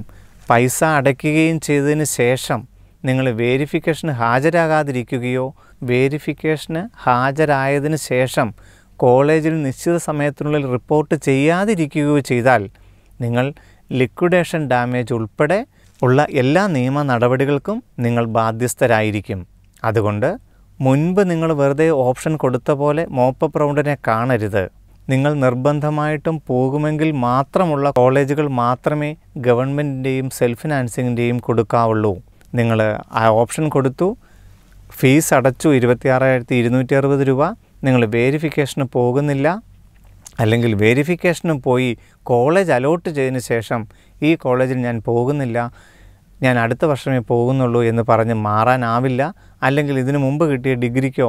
പൈസ അടയ്ക്കുകയും ചെയ്തതിന് ശേഷം നിങ്ങൾ വേരിഫിക്കേഷന് ഹാജരാകാതിരിക്കുകയോ വേരിഫിക്കേഷന് ഹാജരായതിനു ശേഷം കോളേജിൽ നിശ്ചിത സമയത്തിനുള്ളിൽ റിപ്പോർട്ട് ചെയ്യാതിരിക്കുകയോ ചെയ്താൽ നിങ്ങൾ ലിക്വിഡേഷൻ ഡാമേജ് ഉൾപ്പെടെ ഉള്ള എല്ലാ നിയമ നടപടികൾക്കും നിങ്ങൾ ബാധ്യസ്ഥരായിരിക്കും അതുകൊണ്ട് മുൻപ് നിങ്ങൾ വെറുതെ ഓപ്ഷൻ കൊടുത്ത പോലെ മോപ്പ പ്രൗണ്ടിനെ കാണരുത് നിങ്ങൾ നിർബന്ധമായിട്ടും പോകുമെങ്കിൽ മാത്രമുള്ള കോളേജുകൾ മാത്രമേ ഗവൺമെൻറ്റിൻ്റെയും സെൽഫ് ഫിനാൻസിങ്ങിൻ്റെയും കൊടുക്കാവുള്ളൂ നിങ്ങൾ ആ ഓപ്ഷൻ കൊടുത്തു ഫീസ് അടച്ചു ഇരുപത്തിയാറായിരത്തി ഇരുന്നൂറ്റി അറുപത് രൂപ നിങ്ങൾ വേരിഫിക്കേഷന് പോകുന്നില്ല അല്ലെങ്കിൽ വേരിഫിക്കേഷനും പോയി കോളേജ് അലോട്ട് ചെയ്തതിന് ശേഷം ഈ കോളേജിൽ ഞാൻ പോകുന്നില്ല ഞാൻ അടുത്ത വർഷമേ പോകുന്നുള്ളൂ എന്ന് പറഞ്ഞ് മാറാനാവില്ല അല്ലെങ്കിൽ ഇതിനു മുമ്പ് കിട്ടിയ ഡിഗ്രിക്കോ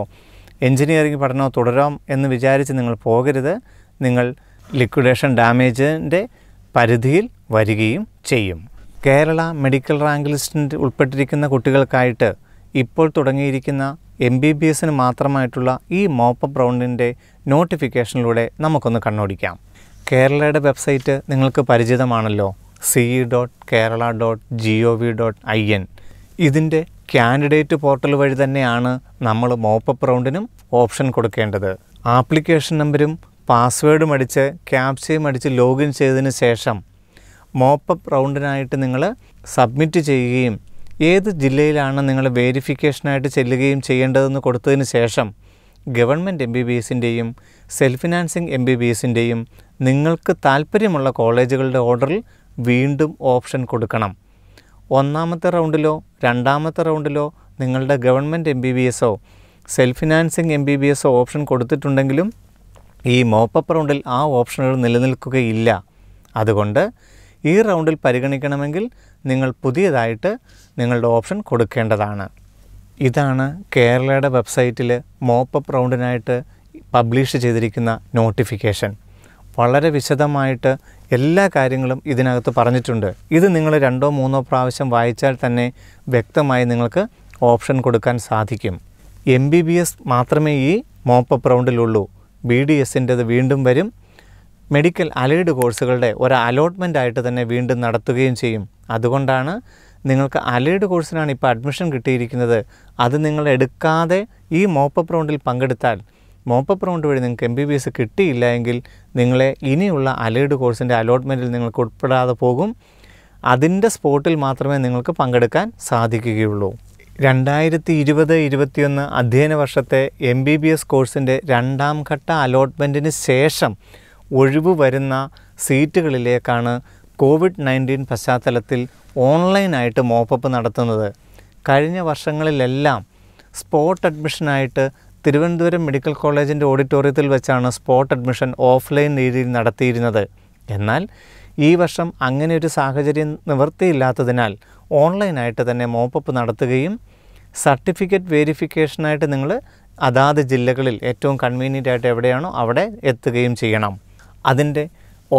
എൻജിനീയറിംഗ് പഠനമോ തുടരാം എന്ന് വിചാരിച്ച് നിങ്ങൾ പോകരുത് നിങ്ങൾ ലിക്വിഡേഷൻ ഡാമേജിൻ്റെ പരിധിയിൽ വരികയും ചെയ്യും കേരള മെഡിക്കൽ റാങ്ക് ലിസ്റ്റിൻ്റെ ഉൾപ്പെട്ടിരിക്കുന്ന കുട്ടികൾക്കായിട്ട് ഇപ്പോൾ തുടങ്ങിയിരിക്കുന്ന എം ബി ബി എസിന് മാത്രമായിട്ടുള്ള ഈ മോപ്പപ്പ് റൗണ്ടിൻ്റെ നോട്ടിഫിക്കേഷനിലൂടെ നമുക്കൊന്ന് കണ്ണോടിക്കാം കേരളയുടെ വെബ്സൈറ്റ് നിങ്ങൾക്ക് പരിചിതമാണല്ലോ C dot Kerala dot G O V dot I N ഇതിൻ്റെ കാൻഡിഡേറ്റ് പോർട്ടൽ വഴി തന്നെയാണ് നമ്മൾ മോപ്പപ്പ് റൗണ്ടിനും ഓപ്ഷൻ കൊടുക്കേണ്ടത് ആപ്ലിക്കേഷൻ നമ്പരും പാസ്വേഡും അടിച്ച് ക്യാപ്ചയും അടിച്ച് ലോഗിൻ ചെയ്തതിന് ശേഷം മോപ്പപ്പ് റൗണ്ടിനായിട്ട് നിങ്ങൾ സബ്മിറ്റ് ചെയ്യുകയും ഏത് ജില്ലയിലാണ് നിങ്ങൾ വേരിഫിക്കേഷനായിട്ട് ചെല്ലുകയും ചെയ്യേണ്ടതെന്ന് കൊടുത്തതിന് ശേഷം ഗവൺമെൻറ് എം ബി ബി എസിൻ്റെയും self financing M B B എസിൻ്റെയും നിങ്ങൾക്ക് താല്പര്യമുള്ള കോളേജുകളുടെ ഓർഡറിൽ വീണ്ടും ഓപ്ഷൻ കൊടുക്കണം ഒന്നാമത്തെ റൗണ്ടിലോ രണ്ടാമത്തെ റൗണ്ടിലോ നിങ്ങളുടെ ഗവൺമെൻറ് എം ബി ബി എസോ self financing M B B എസോ ഓപ്ഷൻ കൊടുത്തിട്ടുണ്ടെങ്കിലും ഈ മോപ്പപ്പ് റൗണ്ടിൽ ആ ഓപ്ഷനുകൾ നിലനിൽക്കുകയില്ല അതുകൊണ്ട് ഈ റൗണ്ടിൽ പരിഗണിക്കണമെങ്കിൽ നിങ്ങൾ പുതിയതായിട്ട് നിങ്ങളുടെ ഓപ്ഷൻ കൊടുക്കേണ്ടതാണ് ഇതാണ് കേരളയുടെ വെബ്സൈറ്റിൽ മോപ്പപ്പ് റൗണ്ടിനായിട്ട് പബ്ലിഷ് ചെയ്തിരിക്കുന്ന നോട്ടിഫിക്കേഷൻ വളരെ വിശദമായിട്ട് എല്ലാ കാര്യങ്ങളും ഇതിനകത്ത് പറഞ്ഞിട്ടുണ്ട് ഇത് നിങ്ങൾ രണ്ടോ മൂന്നോ പ്രാവശ്യം വായിച്ചാൽ തന്നെ വ്യക്തമായി നിങ്ങൾക്ക് ഓപ്ഷൻ കൊടുക്കാൻ സാധിക്കും എം ബി ബി എസ് മാത്രമേ ഈ മോപ്പപ്പ് റൗണ്ടിലുള്ളൂ ബി ഡി എസിൻ്റെത് വീണ്ടും വരും മെഡിക്കൽ അലൈഡ് കോഴ്സുകളുടെ ഒരു അലോട്ട്മെൻ്റ് ആയിട്ട് തന്നെ വീണ്ടും നടത്തുകയും ചെയ്യും അതുകൊണ്ടാണ് നിങ്ങൾക്ക് അലൈഡ് കോഴ്സിനാണ് ഇപ്പോൾ അഡ്മിഷൻ കിട്ടിയിരിക്കുന്നത് അത് നിങ്ങൾ എടുക്കാതെ ഈ മോപ്പപ്പ് റൗണ്ടിൽ പങ്കെടുത്താൽ മോപ്പപ്പ് റൗണ്ട് വഴി നിങ്ങൾക്ക് എം ബി ബി എസ് കിട്ടിയില്ല എങ്കിൽ നിങ്ങളെ ഇനിയുള്ള അലൈഡ് കോഴ്സിൻ്റെ അലോട്ട്മെൻറ്റിൽ നിങ്ങൾക്ക് ഉൾപ്പെടാതെ പോകും അതിൻ്റെ സ്പോട്ടിൽ മാത്രമേ നിങ്ങൾക്ക് പങ്കെടുക്കാൻ സാധിക്കുകയുള്ളൂ രണ്ടായിരത്തി ഇരുപത് ഇരുപത്തിയൊന്ന് അധ്യയന വർഷത്തെ എം ബി ബി എസ് കോഴ്സിൻ്റെ രണ്ടാം ഘട്ട അലോട്ട്മെൻറ്റിന് ശേഷം ഒഴിവ് വരുന്ന സീറ്റുകളിലേക്കാണ് കോവിഡ് നയൻറ്റീൻ പശ്ചാത്തലത്തിൽ ഓൺലൈനായിട്ട് മോപ്പപ്പ് നടത്തുന്നത് കഴിഞ്ഞ വർഷങ്ങളിലെല്ലാം സ്പോട്ട് അഡ്മിഷനായിട്ട് തിരുവനന്തപുരം മെഡിക്കൽ കോളേജിൻ്റെ ഓഡിറ്റോറിയത്തിൽ വെച്ചാണ് സ്പോട്ട് അഡ്മിഷൻ ഓഫ്ലൈൻ രീതിയിൽ നടത്തിയിരുന്നത് എന്നാൽ ഈ വർഷം അങ്ങനെ ഒരു സാഹചര്യം നിവൃത്തിയില്ലാത്തതിനാൽ ഓൺലൈനായിട്ട് തന്നെ മോപ്പപ്പ് നടത്തുകയും സർട്ടിഫിക്കറ്റ് വേരിഫിക്കേഷനായിട്ട് നിങ്ങൾ അതാത് ജില്ലകളിൽ ഏറ്റവും കൺവീനിയൻ്റ് ആയിട്ട് എവിടെയാണോ അവിടെ എത്തുകയും ചെയ്യണം അതിൻ്റെ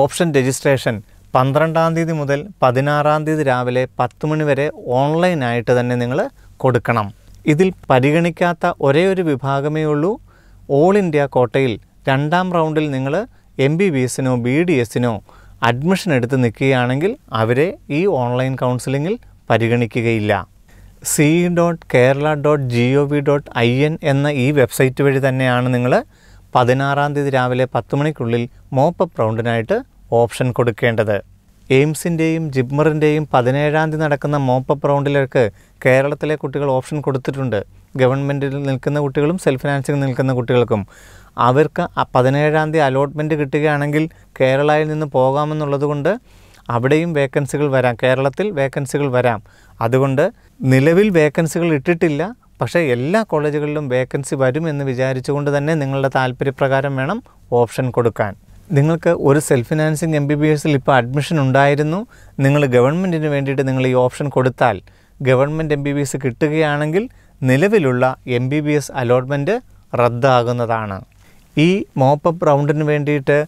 ഓപ്ഷൻ രജിസ്ട്രേഷൻ പന്ത്രണ്ടാം തീയതി മുതൽ പതിനാറാം തീയതി രാവിലെ പത്ത് മണി വരെ ഓൺലൈനായിട്ട് തന്നെ നിങ്ങൾ കൊടുക്കണം ഇതിൽ പരിഗണിക്കാത്ത ഒരേ ഒരു വിഭാഗമേ ഉള്ളൂ ഓൾ ഇന്ത്യ കോട്ടയിൽ രണ്ടാം റൗണ്ടിൽ നിങ്ങൾ എം ബി ബി എസിനോ ബി ഡി എസിനോ അഡ്മിഷൻ എടുത്ത് നിൽക്കുകയാണെങ്കിൽ അവരെ ഈ ഓൺലൈൻ കൗൺസിലിങ്ങിൽ പരിഗണിക്കുകയില്ല C dot Kerala dot G O V dot I N എന്ന ഈ വെബ്സൈറ്റ് വഴി തന്നെയാണ് നിങ്ങൾ പതിനാറാം തീയതി രാവിലെ പത്ത് മണിക്കുള്ളിൽ മോപ്പപ്പ് റൗണ്ടിനായിട്ട് ഓപ്ഷൻ കൊടുക്കേണ്ടത് എയിംസിൻ്റെയും ജിബ്മറിൻ്റെയും പതിനേഴാം തീയതി നടക്കുന്ന മോപ്പപ്പ് റൗണ്ടിലേക്ക് കേരളത്തിലെ കുട്ടികൾ ഓപ്ഷൻ കൊടുത്തിട്ടുണ്ട് ഗവൺമെൻറ്റിൽ നിൽക്കുന്ന കുട്ടികളും സെൽഫ് ഫിനാൻസിങ് നിൽക്കുന്ന കുട്ടികൾക്കും അവർക്ക് പതിനേഴാം തീയതി അലോട്ട്മെൻറ്റ് കിട്ടുകയാണെങ്കിൽ കേരളയിൽ നിന്ന് പോകാമെന്നുള്ളത് കൊണ്ട് അവിടെയും വേക്കൻസികൾ വരാം കേരളത്തിൽ വേക്കൻസികൾ വരാം അതുകൊണ്ട് നിലവിൽ വേക്കൻസികൾ ഇട്ടിട്ടില്ല പക്ഷേ എല്ലാ കോളേജുകളിലും വേക്കൻസി വരുമെന്ന് വിചാരിച്ചുകൊണ്ട് തന്നെ നിങ്ങളുടെ താല്പര്യപ്രകാരം വേണം ഓപ്ഷൻ കൊടുക്കാൻ നിങ്ങൾക്ക് ഒരു self financing M B B എസിൽ ഇപ്പോൾ അഡ്മിഷൻ ഉണ്ടായിരുന്നു നിങ്ങൾ ഗവൺമെൻറ്റിന് വേണ്ടിയിട്ട് നിങ്ങൾ ഈ ഓപ്ഷൻ കൊടുത്താൽ government M B B S കിട്ടുകയാണെങ്കിൽ നിലവിലുള്ള M B B S allotment റദ്ദാകുന്നതാണ് ഈ മോപ്പ് റൗണ്ടിന് വേണ്ടിയിട്ട്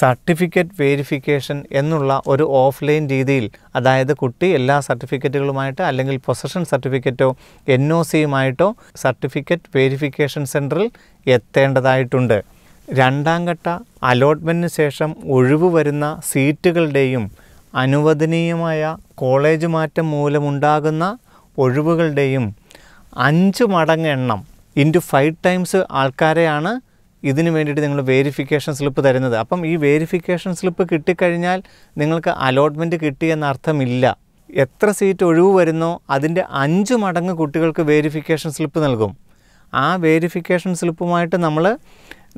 സർട്ടിഫിക്കറ്റ് വേരിഫിക്കേഷൻ എന്നുള്ള ഒരു ഓഫ്ലൈൻ രീതിയിൽ അതായത് കുട്ടി എല്ലാ സർട്ടിഫിക്കറ്റുകളുമായിട്ട് അല്ലെങ്കിൽ പൊസഷൻ സർട്ടിഫിക്കറ്റോ എൻ ഒ സിയുമായിട്ടോ സർട്ടിഫിക്കറ്റ് വെരിഫിക്കേഷൻ സെൻറ്ററിൽ എത്തേണ്ടതായിട്ടുണ്ട് രണ്ടാം ഘട്ട അലോട്ട്മെൻറ്റിന് ശേഷം ഒഴിവ് വരുന്ന സീറ്റുകളുടെയും അനുവദനീയമായ കോളേജ് മാറ്റം മൂലമുണ്ടാകുന്ന ഒഴിവുകളുടെയും അഞ്ച് മടങ്ങ് എണ്ണം ഇൻറ്റു ഫൈവ് ടൈംസ് ആൾക്കാരെയാണ് ഇതിന് വേണ്ടിയിട്ട് നിങ്ങൾ വേരിഫിക്കേഷൻ സ്ലിപ്പ് തരുന്നത് അപ്പം ഈ വേരിഫിക്കേഷൻ സ്ലിപ്പ് കിട്ടിക്കഴിഞ്ഞാൽ നിങ്ങൾക്ക് അലോട്ട്മെൻറ്റ് കിട്ടി എന്ന അർത്ഥമില്ല എത്ര സീറ്റ് ഒഴിവ് വരുന്നോ അതിൻ്റെ അഞ്ച് മടങ്ങ് കുട്ടികൾക്ക് വേരിഫിക്കേഷൻ സ്ലിപ്പ് നൽകും ആ വേരിഫിക്കേഷൻ സ്ലിപ്പുമായിട്ട് നമ്മൾ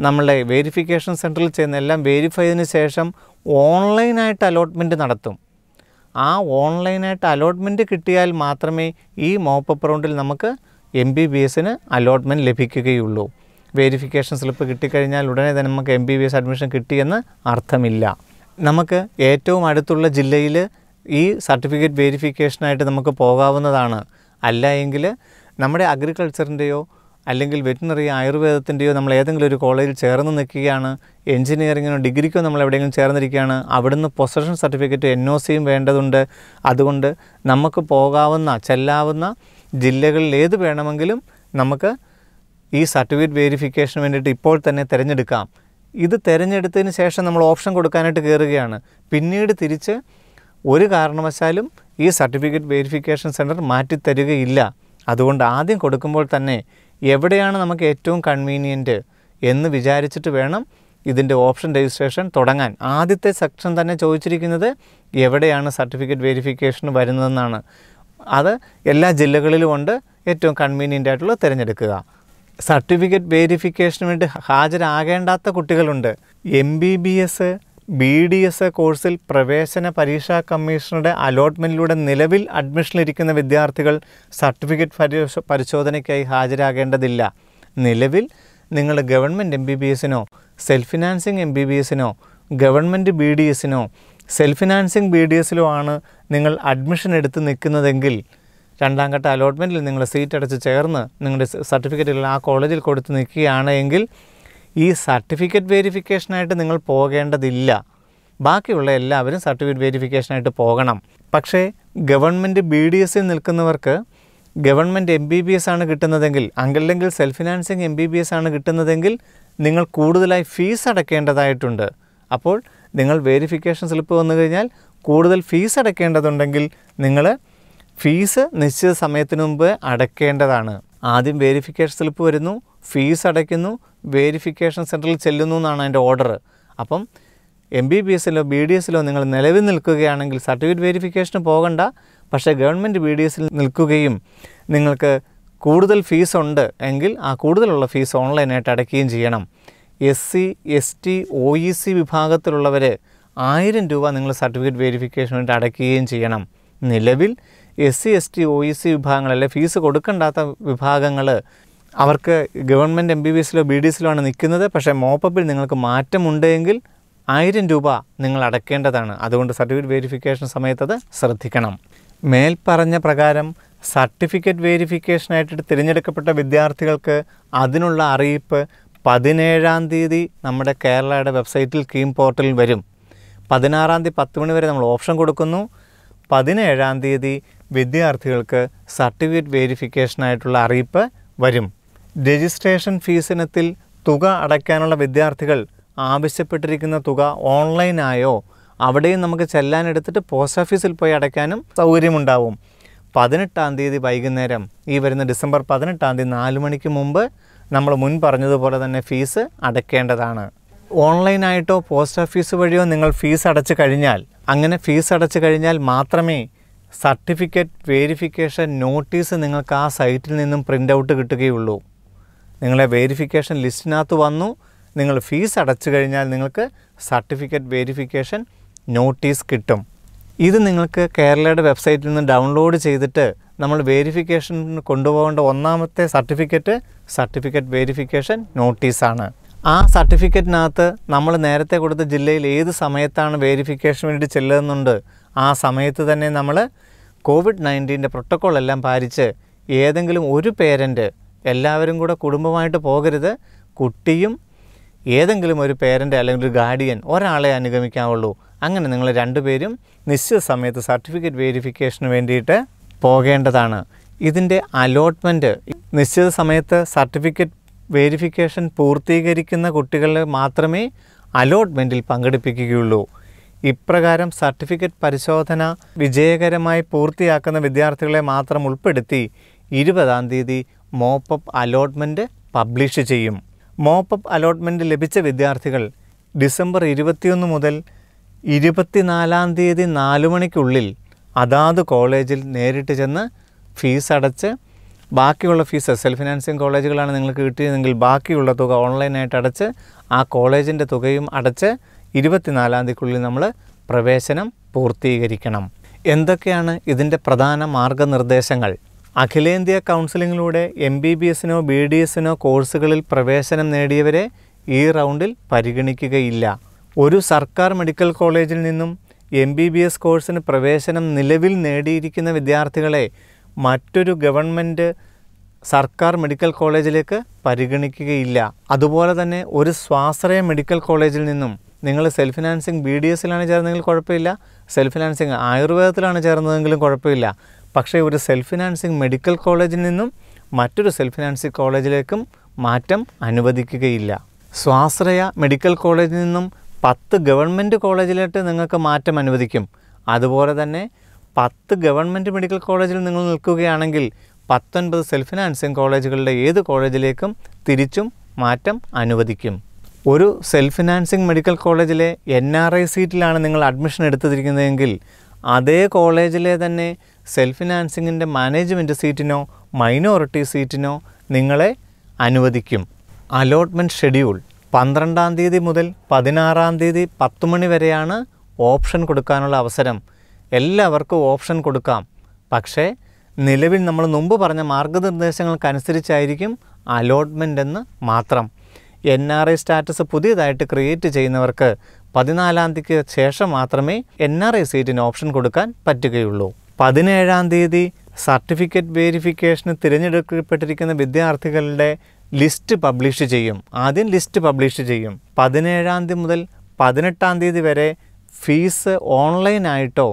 നമ്മളെ വേരിഫിക്കേഷൻ സെൻറ്ററിൽ ചെയ്യുന്ന എല്ലാം വേരിഫൈ ചെയ്തതിന് ശേഷം ഓൺലൈനായിട്ട് അലോട്ട്മെൻറ്റ് നടത്തും ആ ഓൺലൈനായിട്ട് അലോട്ട്മെൻറ്റ് കിട്ടിയാൽ മാത്രമേ ഈ മോപ്പപ്പ് റൗണ്ടിൽ നമുക്ക് എം ബി ബി എസിന് അലോട്ട്മെൻറ്റ് ലഭിക്കുകയുള്ളൂ വെരിഫിക്കേഷൻ സ്ലിപ്പ് കിട്ടിക്കഴിഞ്ഞാൽ ഉടനെ തന്നെ നമുക്ക് M B B S admission കിട്ടിയെന്ന് അർത്ഥമില്ല നമുക്ക് ഏറ്റവും അടുത്തുള്ള ജില്ലയിൽ ഈ സർട്ടിഫിക്കറ്റ് വെരിഫിക്കേഷനായിട്ട് നമുക്ക് പോകാവുന്നതാണ് അല്ല എങ്കിൽ നമ്മുടെ അഗ്രികൾച്ചറിൻ്റെയോ അല്ലെങ്കിൽ വെറ്റിനറി ആയുർവേദത്തിൻ്റെയോ നമ്മൾ ഏതെങ്കിലും ഒരു കോളേജിൽ ചേർന്ന് നിൽക്കുകയാണ് എഞ്ചിനീയറിങ്ങിനോ ഡിഗ്രിക്കോ നമ്മൾ എവിടെയെങ്കിലും ചേർന്നിരിക്കുകയാണ് അവിടുന്ന് പൊസഷൻ സർട്ടിഫിക്കറ്റ് എൻ ഒ സിയും വേണ്ടതുണ്ട് അതുകൊണ്ട് നമുക്ക് പോകാവുന്ന ചെല്ലാവുന്ന ജില്ലകളിൽ ഏത് വേണമെങ്കിലും നമുക്ക് ഈ സർട്ടിഫിക്കറ്റ് വേരിഫിക്കേഷന് വേണ്ടിയിട്ട് ഇപ്പോൾ തന്നെ തിരഞ്ഞെടുക്കാം ഇത് തിരഞ്ഞെടുത്തതിന് ശേഷം നമ്മൾ ഓപ്ഷൻ കൊടുക്കാനായിട്ട് കയറുകയാണ് പിന്നീട് തിരിച്ച് ഒരു കാരണവശാലും ഈ സർട്ടിഫിക്കറ്റ് വെരിഫിക്കേഷൻ സെൻറ്റർ മാറ്റിത്തരികയില്ല അതുകൊണ്ട് ആദ്യം കൊടുക്കുമ്പോൾ തന്നെ എവിടെയാണ് നമുക്ക് ഏറ്റവും കൺവീനിയൻറ്റ് എന്ന് വിചാരിച്ചിട്ട് വേണം ഇതിൻ്റെ ഓപ്ഷൻ രജിസ്ട്രേഷൻ തുടങ്ങാൻ ആദ്യത്തെ സെക്ഷൻ തന്നെ ചോദിച്ചിരിക്കുന്നത് എവിടെയാണ് സർട്ടിഫിക്കറ്റ് വെരിഫിക്കേഷൻ വരുന്നതെന്നാണ് അത് എല്ലാ ജില്ലകളിലും ഉണ്ട് ഏറ്റവും കൺവീനിയൻ്റ് ആയിട്ടുള്ളത് തിരഞ്ഞെടുക്കുക സർട്ടിഫിക്കറ്റ് വേരിഫിക്കേഷന് വേണ്ടി ഹാജരാകേണ്ടാത്ത കുട്ടികളുണ്ട് M B B S B D S കോഴ്സിൽ പ്രവേശന പരീക്ഷാ കമ്മീഷണറുടെ അലോട്ട്മെൻറ്റിലൂടെ നിലവിൽ അഡ്മിഷനിലിരിക്കുന്ന വിദ്യാർത്ഥികൾ സർട്ടിഫിക്കറ്റ് പരിശോധനയ്ക്കായി ഹാജരാകേണ്ടതില്ല നിലവിൽ നിങ്ങൾ ഗവൺമെൻറ് എം ബി ബി എസിനോ self financing M B B എസിനോ ഗവൺമെൻറ് ബി ഡി എസിനോ സെൽഫ് ഫിനാൻസിങ് ബി ഡി എസിലോ ആണ് നിങ്ങൾ അഡ്മിഷൻ എടുത്ത് നിൽക്കുന്നതെങ്കിൽ രണ്ടാം ഘട്ട അലോട്ട്മെൻറ്റിൽ നിങ്ങൾ സീറ്റ് അടച്ച് ചേർന്ന് നിങ്ങളുടെ സർട്ടിഫിക്കറ്റുകൾ ആ കോളേജിൽ കൊടുത്ത് നിൽക്കുകയാണ് എങ്കിൽ ഈ സർട്ടിഫിക്കറ്റ് വേരിഫിക്കേഷനായിട്ട് നിങ്ങൾ പോകേണ്ടതില്ല ബാക്കിയുള്ള എല്ലാവരും സർട്ടിഫിക്കറ്റ് വേരിഫിക്കേഷനായിട്ട് പോകണം പക്ഷേ ഗവൺമെൻറ് ബി ഡി എസിൽ നിൽക്കുന്നവർക്ക് government M B B S ആണ് കിട്ടുന്നതെങ്കിൽ അങ്കല്ലെങ്കിൽ self financing M B B S ആണ് കിട്ടുന്നതെങ്കിൽ നിങ്ങൾ കൂടുതലായി ഫീസ് അടയ്ക്കേണ്ടതായിട്ടുണ്ട് അപ്പോൾ നിങ്ങൾ വെരിഫിക്കേഷൻ സ്ലിപ്പ് വന്നു കഴിഞ്ഞാൽ കൂടുതൽ ഫീസ് അടയ്ക്കേണ്ടതുണ്ടെങ്കിൽ നിങ്ങൾ ഫീസ് നിശ്ചിത സമയത്തിന് മുമ്പ് അടയ്ക്കേണ്ടതാണ് ആദ്യം വേരിഫിക്കേഷൻ സ്ലിപ്പ് വരുന്നു ഫീസ് അടയ്ക്കുന്നു വേരിഫിക്കേഷൻ സെൻറ്ററിൽ ചെല്ലുന്നു എന്നാണ് അതിൻ്റെ ഓർഡർ അപ്പം എം ബി ബി എസിലോ ബി ഡി എസിലോ നിങ്ങൾ നിലവിൽ നിൽക്കുകയാണെങ്കിൽ സർട്ടിഫിക്കറ്റ് വേരിഫിക്കേഷന് പോകണ്ട പക്ഷേ ഗവൺമെൻറ് ബി ഡി എസിൽ നിൽക്കുകയും നിങ്ങൾക്ക് കൂടുതൽ ഫീസ് ഉണ്ട് എങ്കിൽ ആ കൂടുതലുള്ള ഫീസ് ഓൺലൈനായിട്ട് അടയ്ക്കുകയും ചെയ്യണം S C S T O E e C വിഭാഗത്തിലുള്ളവർ ആയിരം രൂപ നിങ്ങൾ സർട്ടിഫിക്കറ്റ് വേരിഫിക്കേഷന് വേണ്ടി അടയ്ക്കുകയും ചെയ്യണം നിലവിൽ S C S T O E C വിഭാഗങ്ങളല്ലേ ഫീസ് കൊടുക്കണ്ടാത്ത വിഭാഗങ്ങൾ അവർക്ക് ഗവൺമെൻറ് എം ബി ബി എസിലോ ബി ഡി എസിലോ ആണ് നിൽക്കുന്നത് പക്ഷേ മോപ്പപ്പിൽ നിങ്ങൾക്ക് മാറ്റമുണ്ടെങ്കിൽ ആയിരം രൂപ നിങ്ങൾ അടക്കേണ്ടതാണ് അതുകൊണ്ട് സർട്ടിഫിക്കറ്റ് വെരിഫിക്കേഷൻ സമയത്തത് ശ്രദ്ധിക്കണം മേൽപ്പറഞ്ഞ പ്രകാരം സർട്ടിഫിക്കറ്റ് വേരിഫിക്കേഷനായിട്ട് തിരഞ്ഞെടുക്കപ്പെട്ട വിദ്യാർത്ഥികൾക്ക് അതിനുള്ള അറിയിപ്പ് പതിനേഴാം തീയതി നമ്മുടെ കേരളയുടെ വെബ്സൈറ്റിൽ കീം പോർട്ടലിൽ വരും പതിനാറാം തീയതി പത്ത് മണി വരെ നമ്മൾ ഓപ്ഷൻ കൊടുക്കുന്നു പതിനേഴാം തീയതി വിദ്യാർത്ഥികൾക്ക് സർട്ടിഫിക്കറ്റ് വേരിഫിക്കേഷനായിട്ടുള്ള അറിയിപ്പ് വരും രജിസ്ട്രേഷൻ ഫീസിനത്തിൽ തുക അടയ്ക്കാനുള്ള വിദ്യാർത്ഥികൾ ആവശ്യപ്പെട്ടിരിക്കുന്ന തുക ഓൺലൈനായോ അവിടെയും നമുക്ക് ചെല്ലാനെടുത്തിട്ട് പോസ്റ്റ് ഓഫീസിൽ പോയി അടയ്ക്കാനും സൗകര്യമുണ്ടാവും പതിനെട്ടാം തീയതി വൈകുന്നേരം ഈ വരുന്ന ഡിസംബർ പതിനെട്ടാം തീയതി നാല് മണിക്ക് മുമ്പ് നമ്മൾ മുൻ പറഞ്ഞതുപോലെ തന്നെ ഫീസ് അടയ്ക്കേണ്ടതാണ് ഓൺലൈനായിട്ടോ പോസ്റ്റ് ഓഫീസ് വഴിയോ നിങ്ങൾ ഫീസ് അടച്ചു കഴിഞ്ഞാൽ അങ്ങനെ ഫീസ് അടച്ചു കഴിഞ്ഞാൽ മാത്രമേ സർട്ടിഫിക്കറ്റ് വേരിഫിക്കേഷൻ നോട്ടീസ് നിങ്ങൾക്ക് ആ സൈറ്റിൽ നിന്നും പ്രിൻ്റ് ഔട്ട് കിട്ടുകയുള്ളൂ നിങ്ങളെ വേരിഫിക്കേഷൻ ലിസ്റ്റിനകത്ത് വന്നു നിങ്ങൾ ഫീസ് അടച്ചു കഴിഞ്ഞാൽ നിങ്ങൾക്ക് സർട്ടിഫിക്കറ്റ് വേരിഫിക്കേഷൻ നോട്ടീസ് കിട്ടും ഇത് നിങ്ങൾക്ക് കേരളയുടെ വെബ്സൈറ്റിൽ നിന്ന് ഡൗൺലോഡ് ചെയ്തിട്ട് നമ്മൾ വേരിഫിക്കേഷൻ കൊണ്ടുപോകേണ്ട ഒന്നാമത്തെ സർട്ടിഫിക്കറ്റ് സർട്ടിഫിക്കറ്റ് വേരിഫിക്കേഷൻ നോട്ടീസാണ് ആ സർട്ടിഫിക്കറ്റിനകത്ത് നമ്മൾ നേരത്തെ കൊടുത്ത ജില്ലയിൽ ഏത് സമയത്താണ് വേരിഫിക്കേഷന് വേണ്ടി ചെല്ലുന്നുണ്ട് ആ സമയത്ത് തന്നെ നമ്മൾ കോവിഡ് നയൻറ്റീൻ്റെ പ്രോട്ടോക്കോൾ എല്ലാം പാലിച്ച് ഏതെങ്കിലും ഒരു പേരൻ്റ് എല്ലാവരും കൂടെ കുടുംബമായിട്ട് പോകരുത് കുട്ടിയും ഏതെങ്കിലും ഒരു പേരൻ്റ് അല്ലെങ്കിൽ ഒരു ഗാർഡിയൻ ഒരാളെ അനുഗമിക്കാവുള്ളൂ അങ്ങനെ നിങ്ങൾ രണ്ടുപേരും നിശ്ചിത സമയത്ത് സർട്ടിഫിക്കറ്റ് വേരിഫിക്കേഷന് വേണ്ടിയിട്ട് പോകേണ്ടതാണ് ഇതിൻ്റെ അലോട്ട്മെൻറ്റ് നിശ്ചിത സമയത്ത് സർട്ടിഫിക്കറ്റ് വേരിഫിക്കേഷൻ പൂർത്തീകരിക്കുന്ന കുട്ടികളെ മാത്രമേ അലോട്ട്മെൻറ്റിൽ പങ്കെടുപ്പിക്കുകയുള്ളൂ ഇപ്രകാരം സർട്ടിഫിക്കറ്റ് പരിശോധന വിജയകരമായി പൂർത്തിയാക്കുന്ന വിദ്യാർത്ഥികളെ മാത്രം ഉൾപ്പെടുത്തി ഇരുപതാം തീയതി മോപ്പപ്പ് അലോട്ട്മെൻറ്റ് പബ്ലിഷ് ചെയ്യും മോപ്പപ്പ് അലോട്ട്മെൻറ്റ് ലഭിച്ച വിദ്യാർത്ഥികൾ ഡിസംബർ ഇരുപത്തിയൊന്ന് മുതൽ ഇരുപത്തിനാലാം തീയതി നാലു മണിക്കുള്ളിൽ അതാത് കോളേജിൽ നേരിട്ട് ചെന്ന് ഫീസ് അടച്ച് ബാക്കിയുള്ള ഫീസ് സെൽഫ് ഫിനാൻസിങ് കോളേജുകളാണ് നിങ്ങൾക്ക് കിട്ടിയതെങ്കിൽ ബാക്കിയുള്ള തുക ഓൺലൈനായിട്ട് അടച്ച് ആ കോളേജിൻ്റെ തുകയും അടച്ച് ഇരുപത്തിനാലാം തീയതിക്കുള്ളിൽ നമ്മൾ പ്രവേശനം പൂർത്തീകരിക്കണം എന്തൊക്കെയാണ് ഇതിൻ്റെ പ്രധാന മാർഗനിർദ്ദേശങ്ങൾ അഖിലേന്ത്യാ കൗൺസിലിങ്ങിലൂടെ എം ബി ബി എസിനോ ബി ഡി എസിനോ കോഴ്സുകളിൽ പ്രവേശനം നേടിയവരെ ഈ റൗണ്ടിൽ പരിഗണിക്കുകയില്ല ഒരു സർക്കാർ മെഡിക്കൽ കോളേജിൽ നിന്നും എം ബി ബി എസ് കോഴ്സിന് പ്രവേശനം നിലവിൽ നേടിയിരിക്കുന്ന വിദ്യാർത്ഥികളെ മറ്റൊരു ഗവൺമെൻറ് സർക്കാർ മെഡിക്കൽ കോളേജിലേക്ക് പരിഗണിക്കുകയില്ല അതുപോലെ തന്നെ ഒരു സ്വാശ്രയ മെഡിക്കൽ കോളേജിൽ നിന്നും നിങ്ങൾ സെൽഫ് ഫിനാൻസിങ് ബി ഡി എസിലാണ് ചേർന്നതെങ്കിൽ കുഴപ്പമില്ല സെൽഫ് ഫിനാൻസിങ് ആയുർവേദത്തിലാണ് ചേർന്നതെങ്കിലും കുഴപ്പമില്ല പക്ഷേ ഒരു സെൽഫ് ഫിനാൻസിങ് മെഡിക്കൽ കോളേജിൽ നിന്നും മറ്റൊരു സെൽഫ് ഫിനാൻസിങ് കോളേജിലേക്കും മാറ്റം അനുവദിക്കുകയില്ല സ്വാശ്രയ മെഡിക്കൽ കോളേജിൽ നിന്നും പത്ത് ഗവൺമെൻറ് കോളേജിലോട്ട് നിങ്ങൾക്ക് മാറ്റം അനുവദിക്കും അതുപോലെ തന്നെ പത്ത് ഗവൺമെൻറ് മെഡിക്കൽ കോളേജിൽ നിങ്ങൾ നിൽക്കുകയാണെങ്കിൽ പത്തൊൻപത് സെൽഫ് ഫിനാൻസിങ് കോളേജുകളുടെ ഏത് കോളേജിലേക്കും തിരിച്ചും മാറ്റം അനുവദിക്കും ഒരു സെൽഫ് ഫിനാൻസിങ് മെഡിക്കൽ കോളേജിലെ എൻ ആർ ഐ സീറ്റിലാണ് നിങ്ങൾ അഡ്മിഷൻ എടുത്തിരിക്കുന്നതെങ്കിൽ അതേ കോളേജിലെ തന്നെ സെൽഫ് ഫിനാൻസിങ്ങിൻ്റെ മാനേജ്മെൻറ്റ് സീറ്റിനോ മൈനോറിറ്റി സീറ്റിനോ നിങ്ങളെ അനുവദിക്കും അലോട്ട്മെൻറ്റ് ഷെഡ്യൂൾ പന്ത്രണ്ടാം തീയതി മുതൽ പതിനാറാം തീയതി പത്ത് മണി വരെയാണ് ഓപ്ഷൻ കൊടുക്കാനുള്ള അവസരം എല്ലാവർക്കും ഓപ്ഷൻ കൊടുക്കാം പക്ഷേ നിലവിൽ നമ്മൾ മുമ്പ് പറഞ്ഞ മാർഗനിർദ്ദേശങ്ങൾക്കനുസരിച്ചായിരിക്കും അലോട്ട്മെൻ്റ് എന്ന് മാത്രം എൻ ആർ ഐ സ്റ്റാറ്റസ് പുതിയതായിട്ട് ക്രിയേറ്റ് ചെയ്യുന്നവർക്ക് പതിനാലാം തീയതിക്ക് ശേഷം മാത്രമേ എൻ ആർ ഐ സീറ്റിന് ഓപ്ഷൻ കൊടുക്കാൻ പറ്റുകയുള്ളൂ പതിനേഴാം തീയതി സർട്ടിഫിക്കറ്റ് വേരിഫിക്കേഷന് തിരഞ്ഞെടുക്കപ്പെട്ടിരിക്കുന്ന വിദ്യാർത്ഥികളുടെ ലിസ്റ്റ് പബ്ലിഷ് ചെയ്യും ആദ്യം ലിസ്റ്റ് പബ്ലിഷ് ചെയ്യും പതിനേഴാം തീയതി മുതൽ പതിനെട്ടാം തീയതി വരെ ഫീസ് ഓൺലൈനായിട്ടോ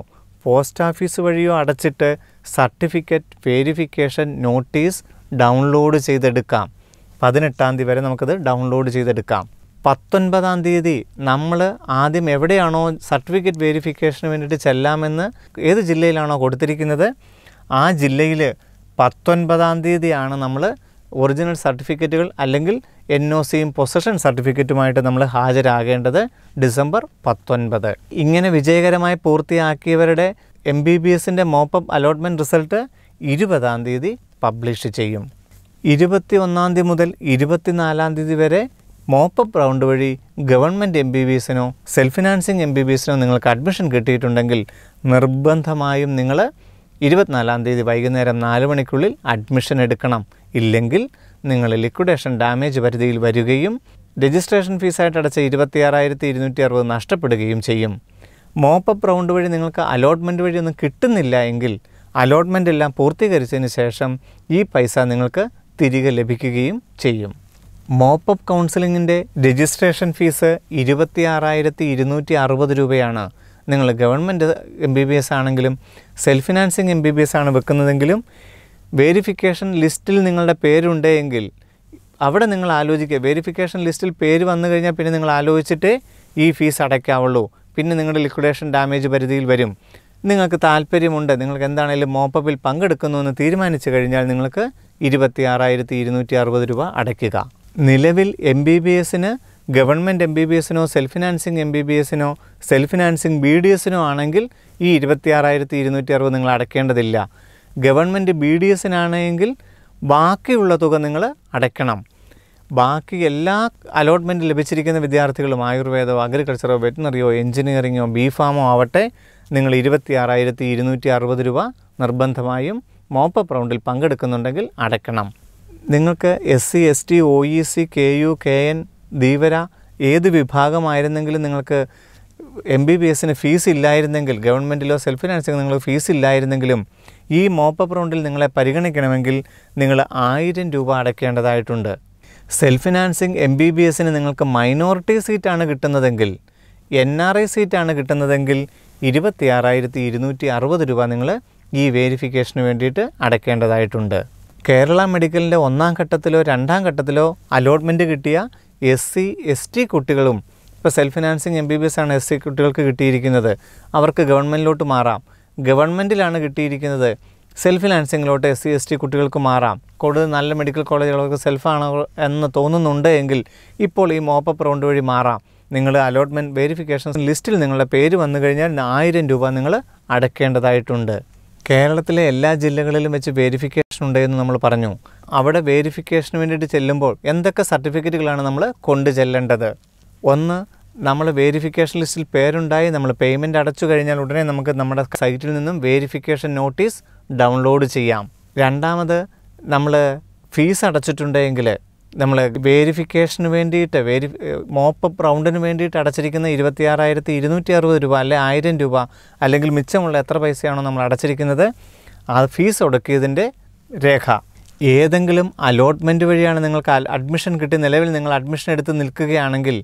പോസ്റ്റ് ഓഫീസ് വഴിയോ അടച്ചിട്ട് സർട്ടിഫിക്കറ്റ് വെരിഫിക്കേഷൻ നോട്ടീസ് ഡൗൺലോഡ് ചെയ്തെടുക്കാം പതിനെട്ടാം തീയതി വരെ നമുക്കത് ഡൗൺലോഡ് ചെയ്തെടുക്കാം പത്തൊൻപതാം തീയതി നമ്മൾ ആദ്യം എവിടെയാണോ സർട്ടിഫിക്കറ്റ് വെരിഫിക്കേഷന് വേണ്ടിയിട്ട് ചെല്ലാമെന്ന് ഏത് ജില്ലയിലാണോ കൊടുത്തിരിക്കുന്നത് ആ ജില്ലയിൽ പത്തൊൻപതാം തീയതിയാണ് നമ്മൾ ഒറിജിനൽ സർട്ടിഫിക്കറ്റുകൾ അല്ലെങ്കിൽ എൻ ഒ സിയും പൊസഷൻ സർട്ടിഫിക്കറ്റുമായിട്ട് നമ്മൾ ഹാജരാകേണ്ടത് ഡിസംബർ പത്തൊൻപത് ഇങ്ങനെ വിജയകരമായി പൂർത്തിയാക്കിയവരുടെ എം ബി ബി എസിൻ്റെ മോപ്പം അലോട്ട്മെൻറ്റ് റിസൾട്ട് ഇരുപതാം തീയതി പബ്ലിഷ് ചെയ്യും ഇരുപത്തി ഒന്നാം തീയതി മുതൽ ഇരുപത്തിനാലാം തീയതി വരെ മോപ്പപ്പ് റൗണ്ട് വഴി ഗവൺമെൻറ് എം ബി ബി എസിനോ self financing M B B എസിനോ നിങ്ങൾക്ക് അഡ്മിഷൻ കിട്ടിയിട്ടുണ്ടെങ്കിൽ നിർബന്ധമായും നിങ്ങൾ ഇരുപത്തിനാലാം തീയതി വൈകുന്നേരം നാല് മണിക്കുള്ളിൽ അഡ്മിഷൻ എടുക്കണം ഇല്ലെങ്കിൽ നിങ്ങൾ ലിക്വിഡേഷൻ ഡാമേജ് പരിധിയിൽ വരികയും രജിസ്ട്രേഷൻ ഫീസായിട്ട് അടച്ച ഇരുപത്തിയാറായിരത്തി ഇരുന്നൂറ്റി അറുപത് നഷ്ടപ്പെടുകയും ചെയ്യും മോപ്പപ്പ് റൗണ്ട് വഴി നിങ്ങൾക്ക് അലോട്ട്മെൻറ്റ് വഴി ഒന്നും കിട്ടുന്നില്ല എങ്കിൽ അലോട്ട്മെൻ്റ് എല്ലാം പൂർത്തീകരിച്ചതിന് ശേഷം ഈ പൈസ നിങ്ങൾക്ക് തിരികെ ലഭിക്കുകയും ചെയ്യും മോപ്പപ്പ് കൗൺസിലിങ്ങിൻ്റെ രജിസ്ട്രേഷൻ ഫീസ് ഇരുപത്തിയാറായിരത്തി ഇരുന്നൂറ്റി അറുപത് രൂപയാണ് നിങ്ങൾ government M B B S ആണെങ്കിലും self financing M B B S ആണ് വെക്കുന്നതെങ്കിലും വെരിഫിക്കേഷൻ ലിസ്റ്റിൽ നിങ്ങളുടെ പേരുണ്ടെങ്കിൽ അവിടെ നിങ്ങൾ ആലോചിക്കുക വെരിഫിക്കേഷൻ ലിസ്റ്റിൽ പേര് വന്നു കഴിഞ്ഞാൽ പിന്നെ നിങ്ങൾ ആലോചിച്ചിട്ട് ഈ ഫീസ് അടയ്ക്കാവുള്ളൂ പിന്നെ നിങ്ങളുടെ ലിക്വിഡേഷൻ ഡാമേജ് പരിധിയിൽ വരും നിങ്ങൾക്ക് താല്പര്യമുണ്ട് നിങ്ങൾക്ക് എന്താണെങ്കിലും മോപ്പപ്പിൽ പങ്കെടുക്കുന്നു എന്ന് തീരുമാനിച്ചു കഴിഞ്ഞാൽ നിങ്ങൾക്ക് ഇരുപത്തി ആറായിരത്തി ഇരുന്നൂറ്റി അറുപത് രൂപ അടയ്ക്കുക നിലവിൽ എം ബി ബി എസിന് ഗവൺമെൻറ് എം ബി ബി എസിനോ self financing M B B എസിനോ സെൽഫ് ഫിനാൻസിങ് ബി ഡി എസിനോ ആണെങ്കിൽ ഈ ഇരുപത്തി ആറായിരത്തി ഇരുന്നൂറ്റി അറുപത് നിങ്ങൾ അടയ്ക്കേണ്ടതില്ല ഗവൺമെൻറ് ബി ഡി എസിനാണെങ്കിൽ ബാക്കിയുള്ള തുക നിങ്ങൾ അടയ്ക്കണം ബാക്കി എല്ലാ അലോട്ട്മെൻറ്റ് ലഭിച്ചിരിക്കുന്ന വിദ്യാർത്ഥികളും ആയുർവേദമോ അഗ്രികൾച്ചറോ വെറ്റിനറിയോ എൻജിനീയറിങ്ങോ ബി ഫാമോ ആവട്ടെ നിങ്ങൾ ഇരുപത്തി ആറായിരത്തി ഇരുന്നൂറ്റി അറുപത് രൂപ നിർബന്ധമായും മോപ്പപ്പ് റൗണ്ടിൽ പങ്കെടുക്കുന്നുണ്ടെങ്കിൽ അടയ്ക്കണം നിങ്ങൾക്ക് S C S T O E C K U K N Dheevara ഏത് വിഭാഗമായിരുന്നെങ്കിലും നിങ്ങൾക്ക് എം ബി ബി എസിന് ഫീസ് ഇല്ലായിരുന്നെങ്കിൽ ഗവൺമെൻറ്റിലോ സെൽഫ് ഫിനാൻസിങ് നിങ്ങൾ ഫീസ് ഇല്ലായിരുന്നെങ്കിലും ഈ മോപ്പപ്പ് റൗണ്ടിൽ നിങ്ങളെ പരിഗണിക്കണമെങ്കിൽ നിങ്ങൾ ആയിരം രൂപ അടയ്ക്കേണ്ടതായിട്ടുണ്ട് self financing M B B എസിന് നിങ്ങൾക്ക് മൈനോറിറ്റി സീറ്റാണ് കിട്ടുന്നതെങ്കിൽ എൻ ആർ ഐ സീറ്റാണ് കിട്ടുന്നതെങ്കിൽ ഇരുപത്തി ആറായിരത്തി ഇരുന്നൂറ്റി അറുപത് രൂപ നിങ്ങൾ ഈ വേരിഫിക്കേഷന് വേണ്ടിയിട്ട് അടയ്ക്കേണ്ടതായിട്ടുണ്ട് കേരള മെഡിക്കലിൻ്റെ ഒന്നാം ഘട്ടത്തിലോ രണ്ടാം ഘട്ടത്തിലോ അലോട്ട്മെൻറ്റ് കിട്ടിയ എസ് സി എസ് ടി കുട്ടികളും ഇപ്പോൾ self financing M B B S ആണ് എസ് സി കുട്ടികൾക്ക് കിട്ടിയിരിക്കുന്നത് അവർക്ക് ഗവൺമെൻറ്റിലോട്ട് മാറാം ഗവൺമെൻറ്റിലാണ് കിട്ടിയിരിക്കുന്നത് സെൽഫ് ഫിനാൻസിങ്ങിലോട്ട് എസ് സി എസ് ടി കുട്ടികൾക്ക് മാറാം കൂടുതൽ നല്ല മെഡിക്കൽ കോളേജുകൾക്ക് സെൽഫാണ് എന്ന് തോന്നുന്നുണ്ട് എങ്കിൽ ഇപ്പോൾ ഈ മോപ്പപ്പ് റൗണ്ട് വഴി മാറാം നിങ്ങൾ അലോട്ട്മെൻറ്റ് വെരിഫിക്കേഷൻ ലിസ്റ്റിൽ നിങ്ങളുടെ പേര് വന്നു കഴിഞ്ഞാൽ ആയിരം രൂപ നിങ്ങൾ അടയ്ക്കേണ്ടതായിട്ടുണ്ട് കേരളത്തിലെ എല്ലാ ജില്ലകളിലും വെച്ച് വെരിഫിക്കേഷൻ ഉണ്ടെന്ന് നമ്മൾ പറഞ്ഞു അവിടെ വെരിഫിക്കേഷന് വേണ്ടിയിട്ട് ചെല്ലുമ്പോൾ എന്തൊക്കെ സർട്ടിഫിക്കറ്റുകളാണ് നമ്മൾ കൊണ്ടു ചെല്ലേണ്ടത് ഒന്ന് നമ്മൾ വേരിഫിക്കേഷൻ ലിസ്റ്റിൽ പേരുണ്ടായി നമ്മൾ പേയ്മെൻറ്റ് അടച്ചു കഴിഞ്ഞാൽ ഉടനെ നമുക്ക് നമ്മുടെ സൈറ്റിൽ നിന്നും വേരിഫിക്കേഷൻ നോട്ടീസ് ഡൗൺലോഡ് ചെയ്യാം രണ്ടാമത് നമ്മൾ ഫീസ് അടച്ചിട്ടുണ്ടെങ്കിൽ നമ്മൾ വേരിഫിക്കേഷന് വേണ്ടിയിട്ട് വേരി മോപ്പ് റൗണ്ടിന് വേണ്ടിയിട്ട് അടച്ചിരിക്കുന്ന ഇരുപത്തിയാറായിരത്തി ഇരുന്നൂറ്റി അറുപത് രൂപ അല്ലെ ആയിരം രൂപ അല്ലെങ്കിൽ മിച്ചമുള്ള എത്ര പൈസയാണോ നമ്മൾ അടച്ചിരിക്കുന്നത് ആ ഫീസ് ഒടുക്കിയതിൻ്റെ രേഖ ഏതെങ്കിലും അലോട്ട്മെൻറ്റ് വഴിയാണ് നിങ്ങൾക്ക് അഡ്മിഷൻ കിട്ടി നിലവിൽ നിങ്ങൾ അഡ്മിഷൻ എടുത്ത് നിൽക്കുകയാണെങ്കിൽ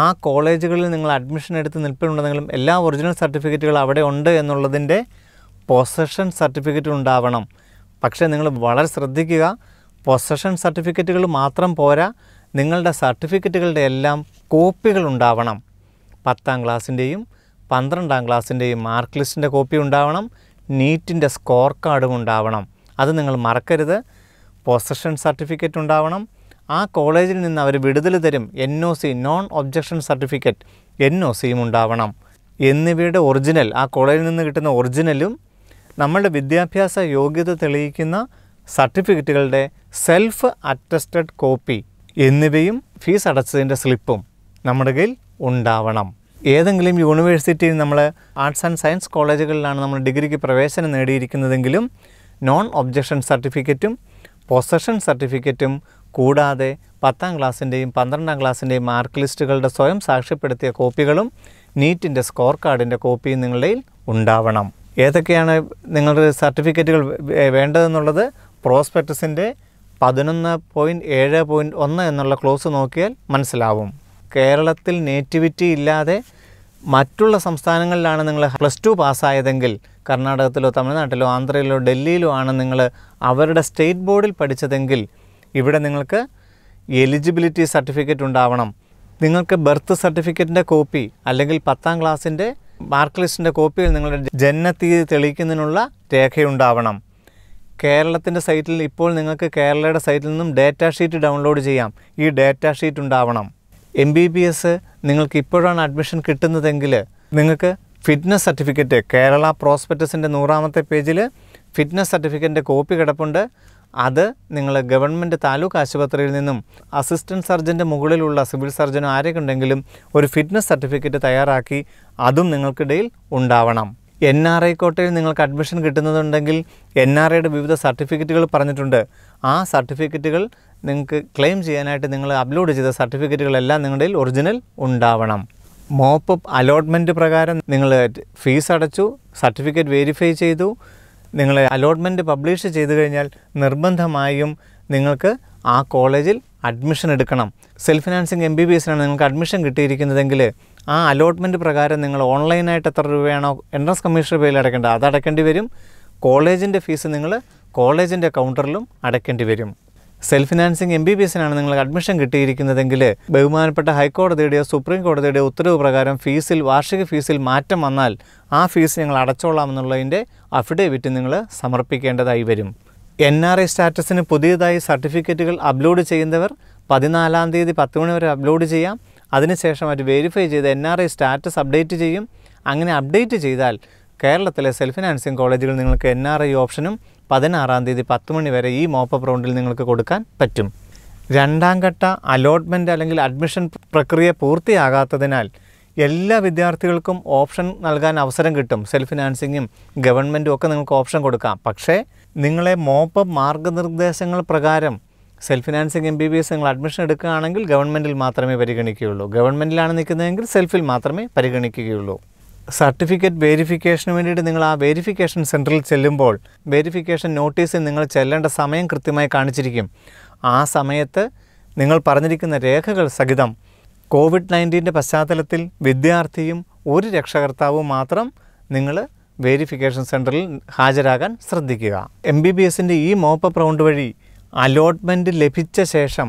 ആ കോളേജുകളിൽ നിങ്ങൾ അഡ്മിഷൻ എടുത്ത് നിൽപ്പുണ്ടെങ്കിലും എല്ലാ ഒറിജിനൽ സർട്ടിഫിക്കറ്റുകൾ അവിടെ ഉണ്ട് എന്നുള്ളതിൻ്റെ പൊസഷൻ സർട്ടിഫിക്കറ്റ് ഉണ്ടാവണം പക്ഷേ നിങ്ങൾ വളരെ ശ്രദ്ധിക്കുക പൊസഷൻ സർട്ടിഫിക്കറ്റുകൾ മാത്രം പോരാ നിങ്ങളുടെ സർട്ടിഫിക്കറ്റുകളുടെ എല്ലാം കോപ്പികൾ ഉണ്ടാവണം പത്താം ക്ലാസ്സിൻ്റെയും പന്ത്രണ്ടാം ക്ലാസ്സിൻ്റെയും മാർക്ക് ലിസ്റ്റിൻ്റെ കോപ്പി ഉണ്ടാവണം നീറ്റിൻ്റെ സ്കോർ കാർഡും ഉണ്ടാവണം അത് നിങ്ങൾ മറക്കരുത് പൊസഷൻ സർട്ടിഫിക്കറ്റ് ഉണ്ടാവണം ആ കോളേജിൽ നിന്ന് അവർ വിടുതൽ തരും N O C non objection certificate N O സിയും ഉണ്ടാവണം എന്നിവയുടെ ഒറിജിനൽ ആ കോളേജിൽ നിന്ന് കിട്ടുന്ന ഒറിജിനലും നമ്മളുടെ വിദ്യാഭ്യാസ യോഗ്യത തെളിയിക്കുന്ന സർട്ടിഫിക്കറ്റുകളുടെ സെൽഫ് അറ്റസ്റ്റഡ് കോപ്പി എന്നിവയും ഫീസ് അടച്ചതിൻ്റെ സ്ലിപ്പും നമ്മുടെ കയ്യിൽ ഉണ്ടാവണം ഏതെങ്കിലും യൂണിവേഴ്സിറ്റിയിൽ നമ്മൾ ആർട്സ് ആൻഡ് സയൻസ് കോളേജുകളിലാണ് നമ്മൾ ഡിഗ്രിക്ക് പ്രവേശനം നേടിയിരിക്കുന്നതെങ്കിലും നോൺ ഒബ്ജക്ഷൻ സർട്ടിഫിക്കറ്റും പൊസഷൻ സർട്ടിഫിക്കറ്റും കൂടാതെ പത്താം ക്ലാസ്സിൻ്റെയും പന്ത്രണ്ടാം ക്ലാസ്സിൻ്റെയും മാർക്ക് ലിസ്റ്റുകളുടെ സ്വയം സാക്ഷ്യപ്പെടുത്തിയ കോപ്പികളും നീറ്റിൻ്റെ സ്കോർ കാർഡിൻ്റെ കോപ്പിയും നിങ്ങളുടെ ഉണ്ടാവണം ഏതൊക്കെയാണ് നിങ്ങളുടെ സർട്ടിഫിക്കറ്റുകൾ വേണ്ടതെന്നുള്ളത് പ്രോസ്പെക്ടസിൻ്റെ പതിനൊന്ന് പോയിൻറ്റ് ഏഴ് പോയിൻറ്റ് ഒന്ന് എന്നുള്ള ക്ലോസ് നോക്കിയാൽ മനസ്സിലാവും കേരളത്തിൽ നേറ്റിവിറ്റി ഇല്ലാതെ മറ്റുള്ള സംസ്ഥാനങ്ങളിലാണ് നിങ്ങൾ പ്ലസ് ടു പാസ്സായതെങ്കിൽ കർണാടകത്തിലോ തമിഴ്നാട്ടിലോ ആന്ധ്രയിലോ ഡൽഹിയിലോ ആണ് നിങ്ങൾ അവരുടെ സ്റ്റേറ്റ് ബോർഡിൽ പഠിച്ചതെങ്കിൽ ഇവിടെ നിങ്ങൾക്ക് എലിജിബിലിറ്റി സർട്ടിഫിക്കറ്റ് ഉണ്ടാവണം നിങ്ങൾക്ക് ബർത്ത് സർട്ടിഫിക്കറ്റിൻ്റെ കോപ്പി അല്ലെങ്കിൽ പത്താം ക്ലാസ്സിൻ്റെ മാർക്ക് ലിസ്റ്റിൻ്റെ കോപ്പിയിൽ നിങ്ങളുടെ ജനനത്തീയതി തെളിയിക്കുന്നതിനുള്ള രേഖയുണ്ടാവണം കേരളത്തിൻ്റെ സൈറ്റിൽ ഇപ്പോൾ നിങ്ങൾക്ക് കേരളയുടെ സൈറ്റിൽ നിന്നും ഡാറ്റ ഷീറ്റ് ഡൗൺലോഡ് ചെയ്യാം ഈ ഡാറ്റ ഷീറ്റ് ഉണ്ടാവണം എം ബി ബി എസ് നിങ്ങൾക്ക് ഇപ്പോഴാണ് അഡ്മിഷൻ കിട്ടുന്നതെങ്കിൽ നിങ്ങൾക്ക് ഫിറ്റ്നസ് സർട്ടിഫിക്കറ്റ് കേരള പ്രോസ്പെക്റ്റസിൻ്റെ നൂറാമത്തെ പേജിൽ ഫിറ്റ്നസ് സർട്ടിഫിക്കറ്റിൻ്റെ കോപ്പി കിടപ്പുണ്ട് അത് നിങ്ങൾ ഗവൺമെൻറ് താലൂക്ക് ആശുപത്രിയിൽ നിന്നും അസിസ്റ്റൻറ്റ് സർജൻ്റെ മുകളിലുള്ള സിവിൽ സർജനും ആരൊക്കെയുണ്ടെങ്കിലും ഒരു ഫിറ്റ്നസ് സർട്ടിഫിക്കറ്റ് തയ്യാറാക്കി അതും നിങ്ങൾക്കിടയിൽ ഉണ്ടാവണം എൻ ആർ ഐ കോട്ടയിൽ നിങ്ങൾക്ക് അഡ്മിഷൻ കിട്ടുന്നതുണ്ടെങ്കിൽ എൻ ആർ ഐയുടെ വിവിധ സർട്ടിഫിക്കറ്റുകൾ പറഞ്ഞിട്ടുണ്ട് ആ സർട്ടിഫിക്കറ്റുകൾ നിങ്ങൾക്ക് ക്ലെയിം ചെയ്യാനായിട്ട് നിങ്ങൾ അപ്ലോഡ് ചെയ്ത സർട്ടിഫിക്കറ്റുകളെല്ലാം നിങ്ങളുടെ ഒറിജിനൽ ഉണ്ടാവണം മോപ്പ് അലോട്ട്മെൻറ്റ് പ്രകാരം നിങ്ങൾ ഫീസ് അടച്ചു സർട്ടിഫിക്കറ്റ് വെരിഫൈ ചെയ്തു നിങ്ങൾ അലോട്ട്മെൻറ്റ് പബ്ലിഷ് ചെയ്തു കഴിഞ്ഞാൽ നിർബന്ധമായും നിങ്ങൾക്ക് ആ കോളേജിൽ അഡ്മിഷൻ എടുക്കണം self financing M B B എസിനാണ് നിങ്ങൾക്ക് അഡ്മിഷൻ കിട്ടിയിരിക്കുന്നതെങ്കിൽ ആ അലോട്ട്മെൻറ്റ് പ്രകാരം നിങ്ങൾ ഓൺലൈനായിട്ട് എത്ര രൂപയാണോ എൻട്രൻസ് കമ്മീഷൻ പേയിൽ അടയ്ക്കേണ്ടത് അത് അടയ്ക്കേണ്ടി വരും കോളേജിൻ്റെ ഫീസ് നിങ്ങൾ കോളേജിൻ്റെ കൗണ്ടറിലും അടയ്ക്കേണ്ടി വരും self financing M B B എസിനാണ് നിങ്ങൾക്ക് അഡ്മിഷൻ കിട്ടിയിരിക്കുന്നതെങ്കിൽ ബഹുമാനപ്പെട്ട ഹൈക്കോടതിയുടെയോ സുപ്രീം കോടതിയുടെയോ ഉത്തരവ് പ്രകാരം ഫീസിൽ വാർഷിക ഫീസിൽ മാറ്റം വന്നാൽ ആ ഫീസ് ഞങ്ങൾ അടച്ചോളാം എന്നുള്ളതിൻ്റെ അഫിഡേവിറ്റ് നിങ്ങൾ സമർപ്പിക്കേണ്ടതായി വരും എൻ ആർ ഐ സ്റ്റാറ്റസിന് പുതിയതായി സർട്ടിഫിക്കറ്റുകൾ അപ്ലോഡ് ചെയ്യുന്നവർ പതിനാലാം തീയതി പത്ത് മണി വരെ അപ്ലോഡ് ചെയ്യാം അതിനുശേഷം അവർ വെരിഫൈ ചെയ്ത് N R I status update ചെയ്യും അങ്ങനെ അപ്ഡേറ്റ് ചെയ്താൽ കേരളത്തിലെ സെൽഫ് ഫിനാൻസിങ് കോളേജുകൾ നിങ്ങൾക്ക് എൻ ആർ ഐ ഓപ്ഷനും പതിനാറാം തീയതി പത്ത് മണി വരെ ഈ മോപ്പപ്പ് റൗണ്ടിൽ നിങ്ങൾക്ക് കൊടുക്കാൻ പറ്റും രണ്ടാം ഘട്ട അലോട്ട്മെൻ്റ് അല്ലെങ്കിൽ അഡ്മിഷൻ പ്രക്രിയ പൂർത്തിയാകാത്തതിനാൽ എല്ലാ വിദ്യാർത്ഥികൾക്കും ഓപ്ഷൻ നൽകാൻ അവസരം കിട്ടും സെൽഫ് ഫിനാൻസിങ്ങും ഗവൺമെൻറ്റും ഒക്കെ നിങ്ങൾക്ക് ഓപ്ഷൻ കൊടുക്കാം പക്ഷേ നിങ്ങളെ മോപ്പ് മാർഗനിർദ്ദേശങ്ങൾ പ്രകാരം self financing M B B S നിങ്ങൾ അഡ്മിഷൻ എടുക്കുകയാണെങ്കിൽ ഗവൺമെൻറ്റിൽ മാത്രമേ പരിഗണിക്കുകയുള്ളൂ ഗവൺമെൻറ്റിലാണ് നിൽക്കുന്നതെങ്കിൽ സെൽഫിൽ മാത്രമേ പരിഗണിക്കുകയുള്ളൂ സർട്ടിഫിക്കറ്റ് വേരിഫിക്കേഷന് വേണ്ടിയിട്ട് നിങ്ങൾ ആ വേരിഫിക്കേഷൻ സെൻറ്ററിൽ ചെല്ലുമ്പോൾ വേരിഫിക്കേഷൻ നോട്ടീസിൽ നിങ്ങൾ ചെല്ലേണ്ട സമയം കൃത്യമായി കാണിച്ചിരിക്കും ആ സമയത്ത് നിങ്ങൾ പറഞ്ഞിരിക്കുന്ന രേഖകൾ സഹിതം കോവിഡ് നയൻറ്റീൻ്റെ പശ്ചാത്തലത്തിൽ വിദ്യാർത്ഥിയും ഒരു രക്ഷകർത്താവും മാത്രം നിങ്ങൾ വേരിഫിക്കേഷൻ സെൻറ്ററിൽ ഹാജരാകാൻ ശ്രദ്ധിക്കുക എം ബി ബി എസിൻ്റെ ഈ മോപ്പപ്പ് റൗണ്ട് വഴി അലോട്ട്മെൻറ്റ് ലഭിച്ച ശേഷം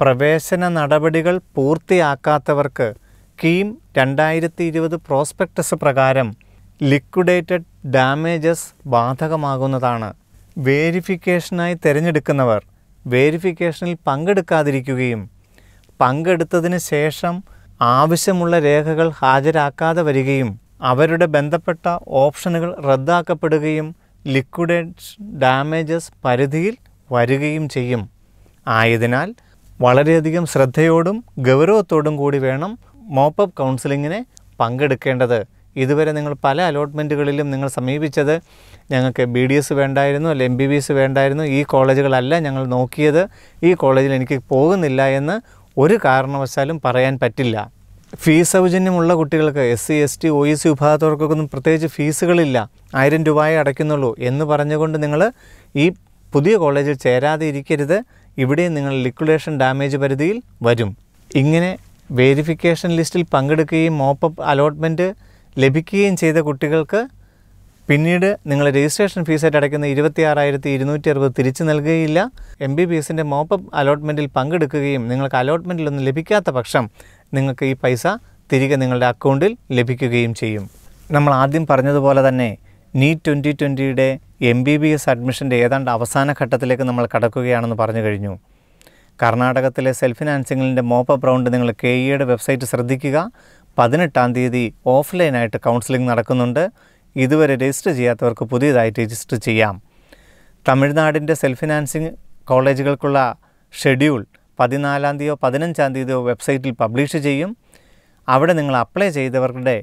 പ്രവേശന നടപടികൾ പൂർത്തിയാക്കാത്തവർക്ക് സ്കീം രണ്ടായിരത്തി ഇരുപത് പ്രോസ്പെക്ടസ് പ്രകാരം ലിക്വിഡേറ്റഡ് ഡാമേജസ് ബാധകമാകുന്നതാണ് വേരിഫിക്കേഷനായി തിരഞ്ഞെടുക്കുന്നവർ വേരിഫിക്കേഷനിൽ പങ്കെടുക്കാതിരിക്കുകയും പങ്കെടുത്തതിന് ശേഷം ആവശ്യമുള്ള രേഖകൾ ഹാജരാക്കാതെ വരികയും അവരുടെ ബന്ധപ്പെട്ട ഓപ്ഷനുകൾ റദ്ദാക്കപ്പെടുകയും ലിക്വിഡേറ്റ് ഡാമേജസ് പരിധിയിൽ വരികയും ചെയ്യും ആയതിനാൽ വളരെയധികം ശ്രദ്ധയോടും ഗൗരവത്തോടും കൂടി വേണം മോപ്പപ്പ് കൗൺസിലിങ്ങിന് പങ്കെടുക്കേണ്ടത് ഇതുവരെ നിങ്ങൾ പല അലോട്ട്മെൻറ്റുകളിലും നിങ്ങൾ സമീപിച്ചത് ഞങ്ങൾക്ക് ബി ഡി എസ് വേണ്ടായിരുന്നു അല്ല എം ബി ബി എസ് വേണ്ടായിരുന്നു ഈ കോളേജുകളല്ല ഞങ്ങൾ നോക്കിയത് ഈ കോളേജിൽ എനിക്ക് പോകുന്നില്ല എന്ന് ഒരു കാരണവശാലും പറയാൻ പറ്റില്ല ഫീസ് സൗജന്യമുള്ള കുട്ടികൾക്ക് S C S T O E C വിഭാഗത്തോർക്കൊന്നും പ്രത്യേകിച്ച് ഫീസുകളില്ല ആയിരം രൂപയെ അടയ്ക്കുന്നുള്ളൂ എന്ന് പറഞ്ഞുകൊണ്ട് നിങ്ങൾ ഈ പുതിയ കോളേജിൽ ചേരാതെ ഇരിക്കരുത് ഇവിടെ നിങ്ങൾ ലിക്വിഡേഷൻ ഡാമേജ് പരിധിയിൽ വരും ഇങ്ങനെ വേരിഫിക്കേഷൻ ലിസ്റ്റിൽ പങ്കെടുക്കുകയും മോപ്പ് അലോട്ട്മെൻറ്റ് ലഭിക്കുകയും ചെയ്ത കുട്ടികൾക്ക് പിന്നീട് നിങ്ങൾ രജിസ്ട്രേഷൻ ഫീസായിട്ട് അടയ്ക്കുന്ന ഇരുപത്തി ആറായിരത്തി ഇരുന്നൂറ്റി അറുപത് തിരിച്ചു നൽകുകയില്ല എം ബി ബി എസിൻ്റെ മോപ്പ് അലോട്ട്മെൻറ്റിൽ പങ്കെടുക്കുകയും നിങ്ങൾക്ക് അലോട്ട്മെൻറ്റിലൊന്നും ലഭിക്കാത്ത പക്ഷം നിങ്ങൾക്ക് ഈ പൈസ തിരികെ നിങ്ങളുടെ അക്കൗണ്ടിൽ ലഭിക്കുകയും ചെയ്യും നമ്മൾ ആദ്യം പറഞ്ഞതുപോലെ തന്നെ നീറ്റ് ട്വൻറ്റി ട്വൻറ്റിയുടെ എം ബി ബി എസ് അഡ്മിഷൻ്റെ ഏതാണ്ട് അവസാന ഘട്ടത്തിലേക്ക് നമ്മൾ കടക്കുകയാണെന്ന് പറഞ്ഞു കഴിഞ്ഞു കർണാടകത്തിലെ സെൽഫ് ഫിനാൻസിങ്ങിൻ്റെ മോപ്പപ്പ് റൗണ്ട് നിങ്ങൾ കെ ഇയുടെ വെബ്സൈറ്റ് ശ്രദ്ധിക്കുക പതിനെട്ടാം തീയതി ഓഫ്ലൈനായിട്ട് കൗൺസിലിംഗ് നടക്കുന്നുണ്ട് ഇതുവരെ രജിസ്റ്റർ ചെയ്യാത്തവർക്ക് പുതിയതായിട്ട് രജിസ്റ്റർ ചെയ്യാം തമിഴ്നാടിൻ്റെ സെൽഫ് ഫിനാൻസിങ് കോളേജുകൾക്കുള്ള ഷെഡ്യൂൾ പതിനാലാം തീയതിയോ പതിനഞ്ചാം തീയതിയോ വെബ്സൈറ്റിൽ പബ്ലിഷ് ചെയ്യും അവിടെ നിങ്ങൾ അപ്ലൈ ചെയ്തവരുടെ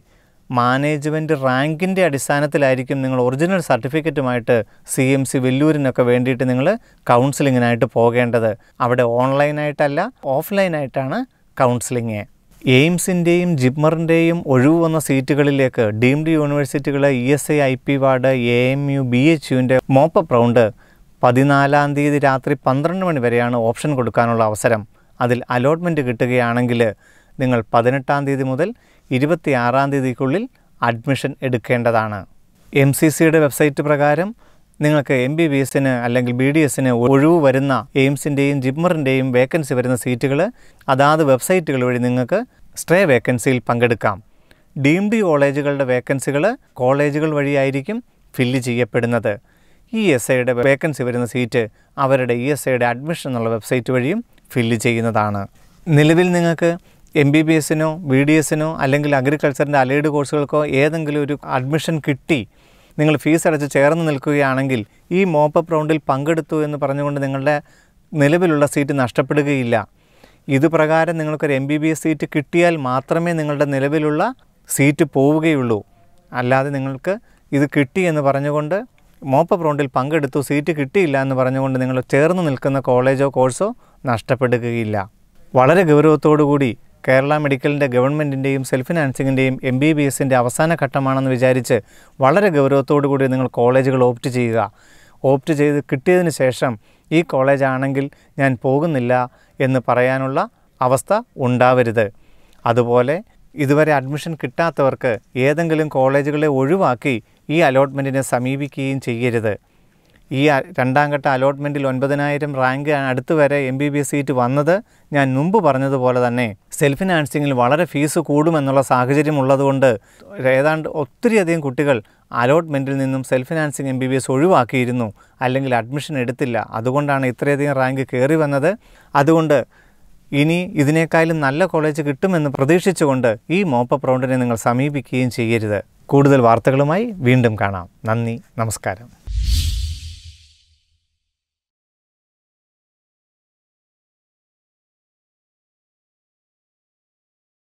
മാനേജ്മെൻറ്റ് റാങ്കിൻ്റെ അടിസ്ഥാനത്തിലായിരിക്കും നിങ്ങൾ ഒറിജിനൽ സർട്ടിഫിക്കറ്റുമായിട്ട് സി എം സി വെല്ലൂരിനൊക്കെ വേണ്ടിയിട്ട് നിങ്ങൾ കൗൺസിലിങ്ങിനായിട്ട് പോകേണ്ടത് അവിടെ ഓൺലൈനായിട്ടല്ല ഓഫ്ലൈനായിട്ടാണ് കൗൺസിലിങ് എയിംസിൻ്റെയും ജിപ്മറിൻ്റെയും ഒഴിവ് വന്ന സീറ്റുകളിലേക്ക് ഡീംഡ് യൂണിവേഴ്സിറ്റികൾ E S I I P ward A M U B H യുവിൻ്റെ മോപ്പപ്പ് റൗണ്ട് പതിനാലാം തീയതി രാത്രി പന്ത്രണ്ട് മണി വരെയാണ് ഓപ്ഷൻ കൊടുക്കാനുള്ള അവസരം അതിൽ അലോട്ട്മെൻറ്റ് കിട്ടുകയാണെങ്കിൽ നിങ്ങൾ പതിനെട്ടാം തീയതി മുതൽ ഇരുപത്തിയാറാം തീയതിക്കുള്ളിൽ അഡ്മിഷൻ എടുക്കേണ്ടതാണ് എം സി സിയുടെ വെബ്സൈറ്റ് പ്രകാരം നിങ്ങൾക്ക് എം ബി ബി എസിന് അല്ലെങ്കിൽ ബി ഡി എസിന് ഒഴിവ് വരുന്ന എയിംസിൻ്റെയും ജിമ്മറിൻ്റെയും വേക്കൻസി വരുന്ന സീറ്റുകൾ അതാത് വെബ്സൈറ്റുകൾ വഴി നിങ്ങൾക്ക് സ്ട്രേ വേക്കൻസിയിൽ പങ്കെടുക്കാം ഡീംഡ് കോളേജുകളുടെ വേക്കൻസികൾ കോളേജുകൾ വഴിയായിരിക്കും ഫില്ല് ചെയ്യപ്പെടുന്നത് ഇ എസ് e ഐയുടെ വേക്കൻസി വരുന്ന സീറ്റ് അവരുടെ ഇ e എസ് ഐയുടെ അഡ്മിഷൻ എന്നുള്ള വെബ്സൈറ്റ് വഴിയും ഫില്ല് ചെയ്യുന്നതാണ് നിലവിൽ നിങ്ങൾക്ക് എം ബി ബി എസിനോ ബി ഡി എസിനോ അല്ലെങ്കിൽ അഗ്രികൾച്ചറിൻ്റെ അലൈഡ് കോഴ്സുകൾക്കോ ഏതെങ്കിലും ഒരു അഡ്മിഷൻ കിട്ടി നിങ്ങൾ ഫീസ് അടച്ച് ചേർന്ന് നിൽക്കുകയാണെങ്കിൽ ഈ മോപ്പപ്പ് റൗണ്ടിൽ പങ്കെടുത്തു എന്ന് പറഞ്ഞുകൊണ്ട് നിങ്ങളുടെ നിലവിലുള്ള സീറ്റ് നഷ്ടപ്പെടുകയില്ല ഇതുപ്രകാരം നിങ്ങൾക്കൊരു M B B S seat കിട്ടിയാൽ മാത്രമേ നിങ്ങളുടെ നിലവിലുള്ള സീറ്റ് പോവുകയുള്ളൂ അല്ലാതെ നിങ്ങൾക്ക് ഇത് കിട്ടി എന്ന് പറഞ്ഞുകൊണ്ട് മോപ്പപ്പ് റൗണ്ടിൽ പങ്കെടുത്തു സീറ്റ് കിട്ടിയില്ല എന്ന് പറഞ്ഞുകൊണ്ട് നിങ്ങൾ ചേർന്ന് നിൽക്കുന്ന കോളേജോ കോഴ്സോ നഷ്ടപ്പെടുകയില്ല വളരെ ഗൗരവത്തോടു കൂടി കേരള മെഡിക്കലിൻ്റെ ഗവൺമെൻറ്റിൻ്റെയും സെൽഫ് ഫിനാൻസിങ്ങിൻ്റെയും എം ബി ബി എസിൻ്റെ അവസാന ഘട്ടമാണെന്ന് വിചാരിച്ച് വളരെ ഗൗരവത്തോടു കൂടി നിങ്ങൾ കോളേജുകൾ ഓപ്റ്റ് ചെയ്യുക ഓപ്റ്റ് ചെയ്ത് കിട്ടിയതിന് ശേഷം ഈ കോളേജ് ആണെങ്കിൽ ഞാൻ പോകുന്നില്ല എന്ന് പറയാനുള്ള അവസ്ഥ ഉണ്ടാവരുത് അതുപോലെ ഇതുവരെ അഡ്മിഷൻ കിട്ടാത്തവർക്ക് ഏതെങ്കിലും കോളേജുകളെ ഒഴിവാക്കി ഈ അലോട്ട്മെൻറ്റിനെ സമീപിക്കുകയും ചെയ്യരുത് ഈ രണ്ടാം ഘട്ട അലോട്ട്മെൻറ്റിൽ ഒൻപതിനായിരം റാങ്ക് അടുത്ത് വരെ M B B S seat വന്നത് ഞാൻ മുമ്പ് പറഞ്ഞതുപോലെ തന്നെ സെൽഫ് ഫിനാൻസിങ്ങിൽ വളരെ ഫീസ് കൂടുമെന്നുള്ള സാഹചര്യം ഉള്ളതുകൊണ്ട് ഏതാണ്ട് ഒത്തിരിയധികം കുട്ടികൾ അലോട്ട്മെൻറ്റിൽ നിന്നും self financing M B B S ഒഴിവാക്കിയിരുന്നു അല്ലെങ്കിൽ അഡ്മിഷൻ എടുത്തില്ല അതുകൊണ്ടാണ് ഇത്രയധികം റാങ്ക് കയറി വന്നത് അതുകൊണ്ട് ഇനി ഇതിനേക്കാളും നല്ല കോളേജ് കിട്ടുമെന്ന് പ്രതീക്ഷിച്ചുകൊണ്ട് ഈ മോപ്പ പ്രൗണ്ടിനെ നിങ്ങൾ സമീപിക്കുകയും ചെയ്യരുത് കൂടുതൽ വാർത്തകളുമായി വീണ്ടും കാണാം നന്ദി നമസ്കാരം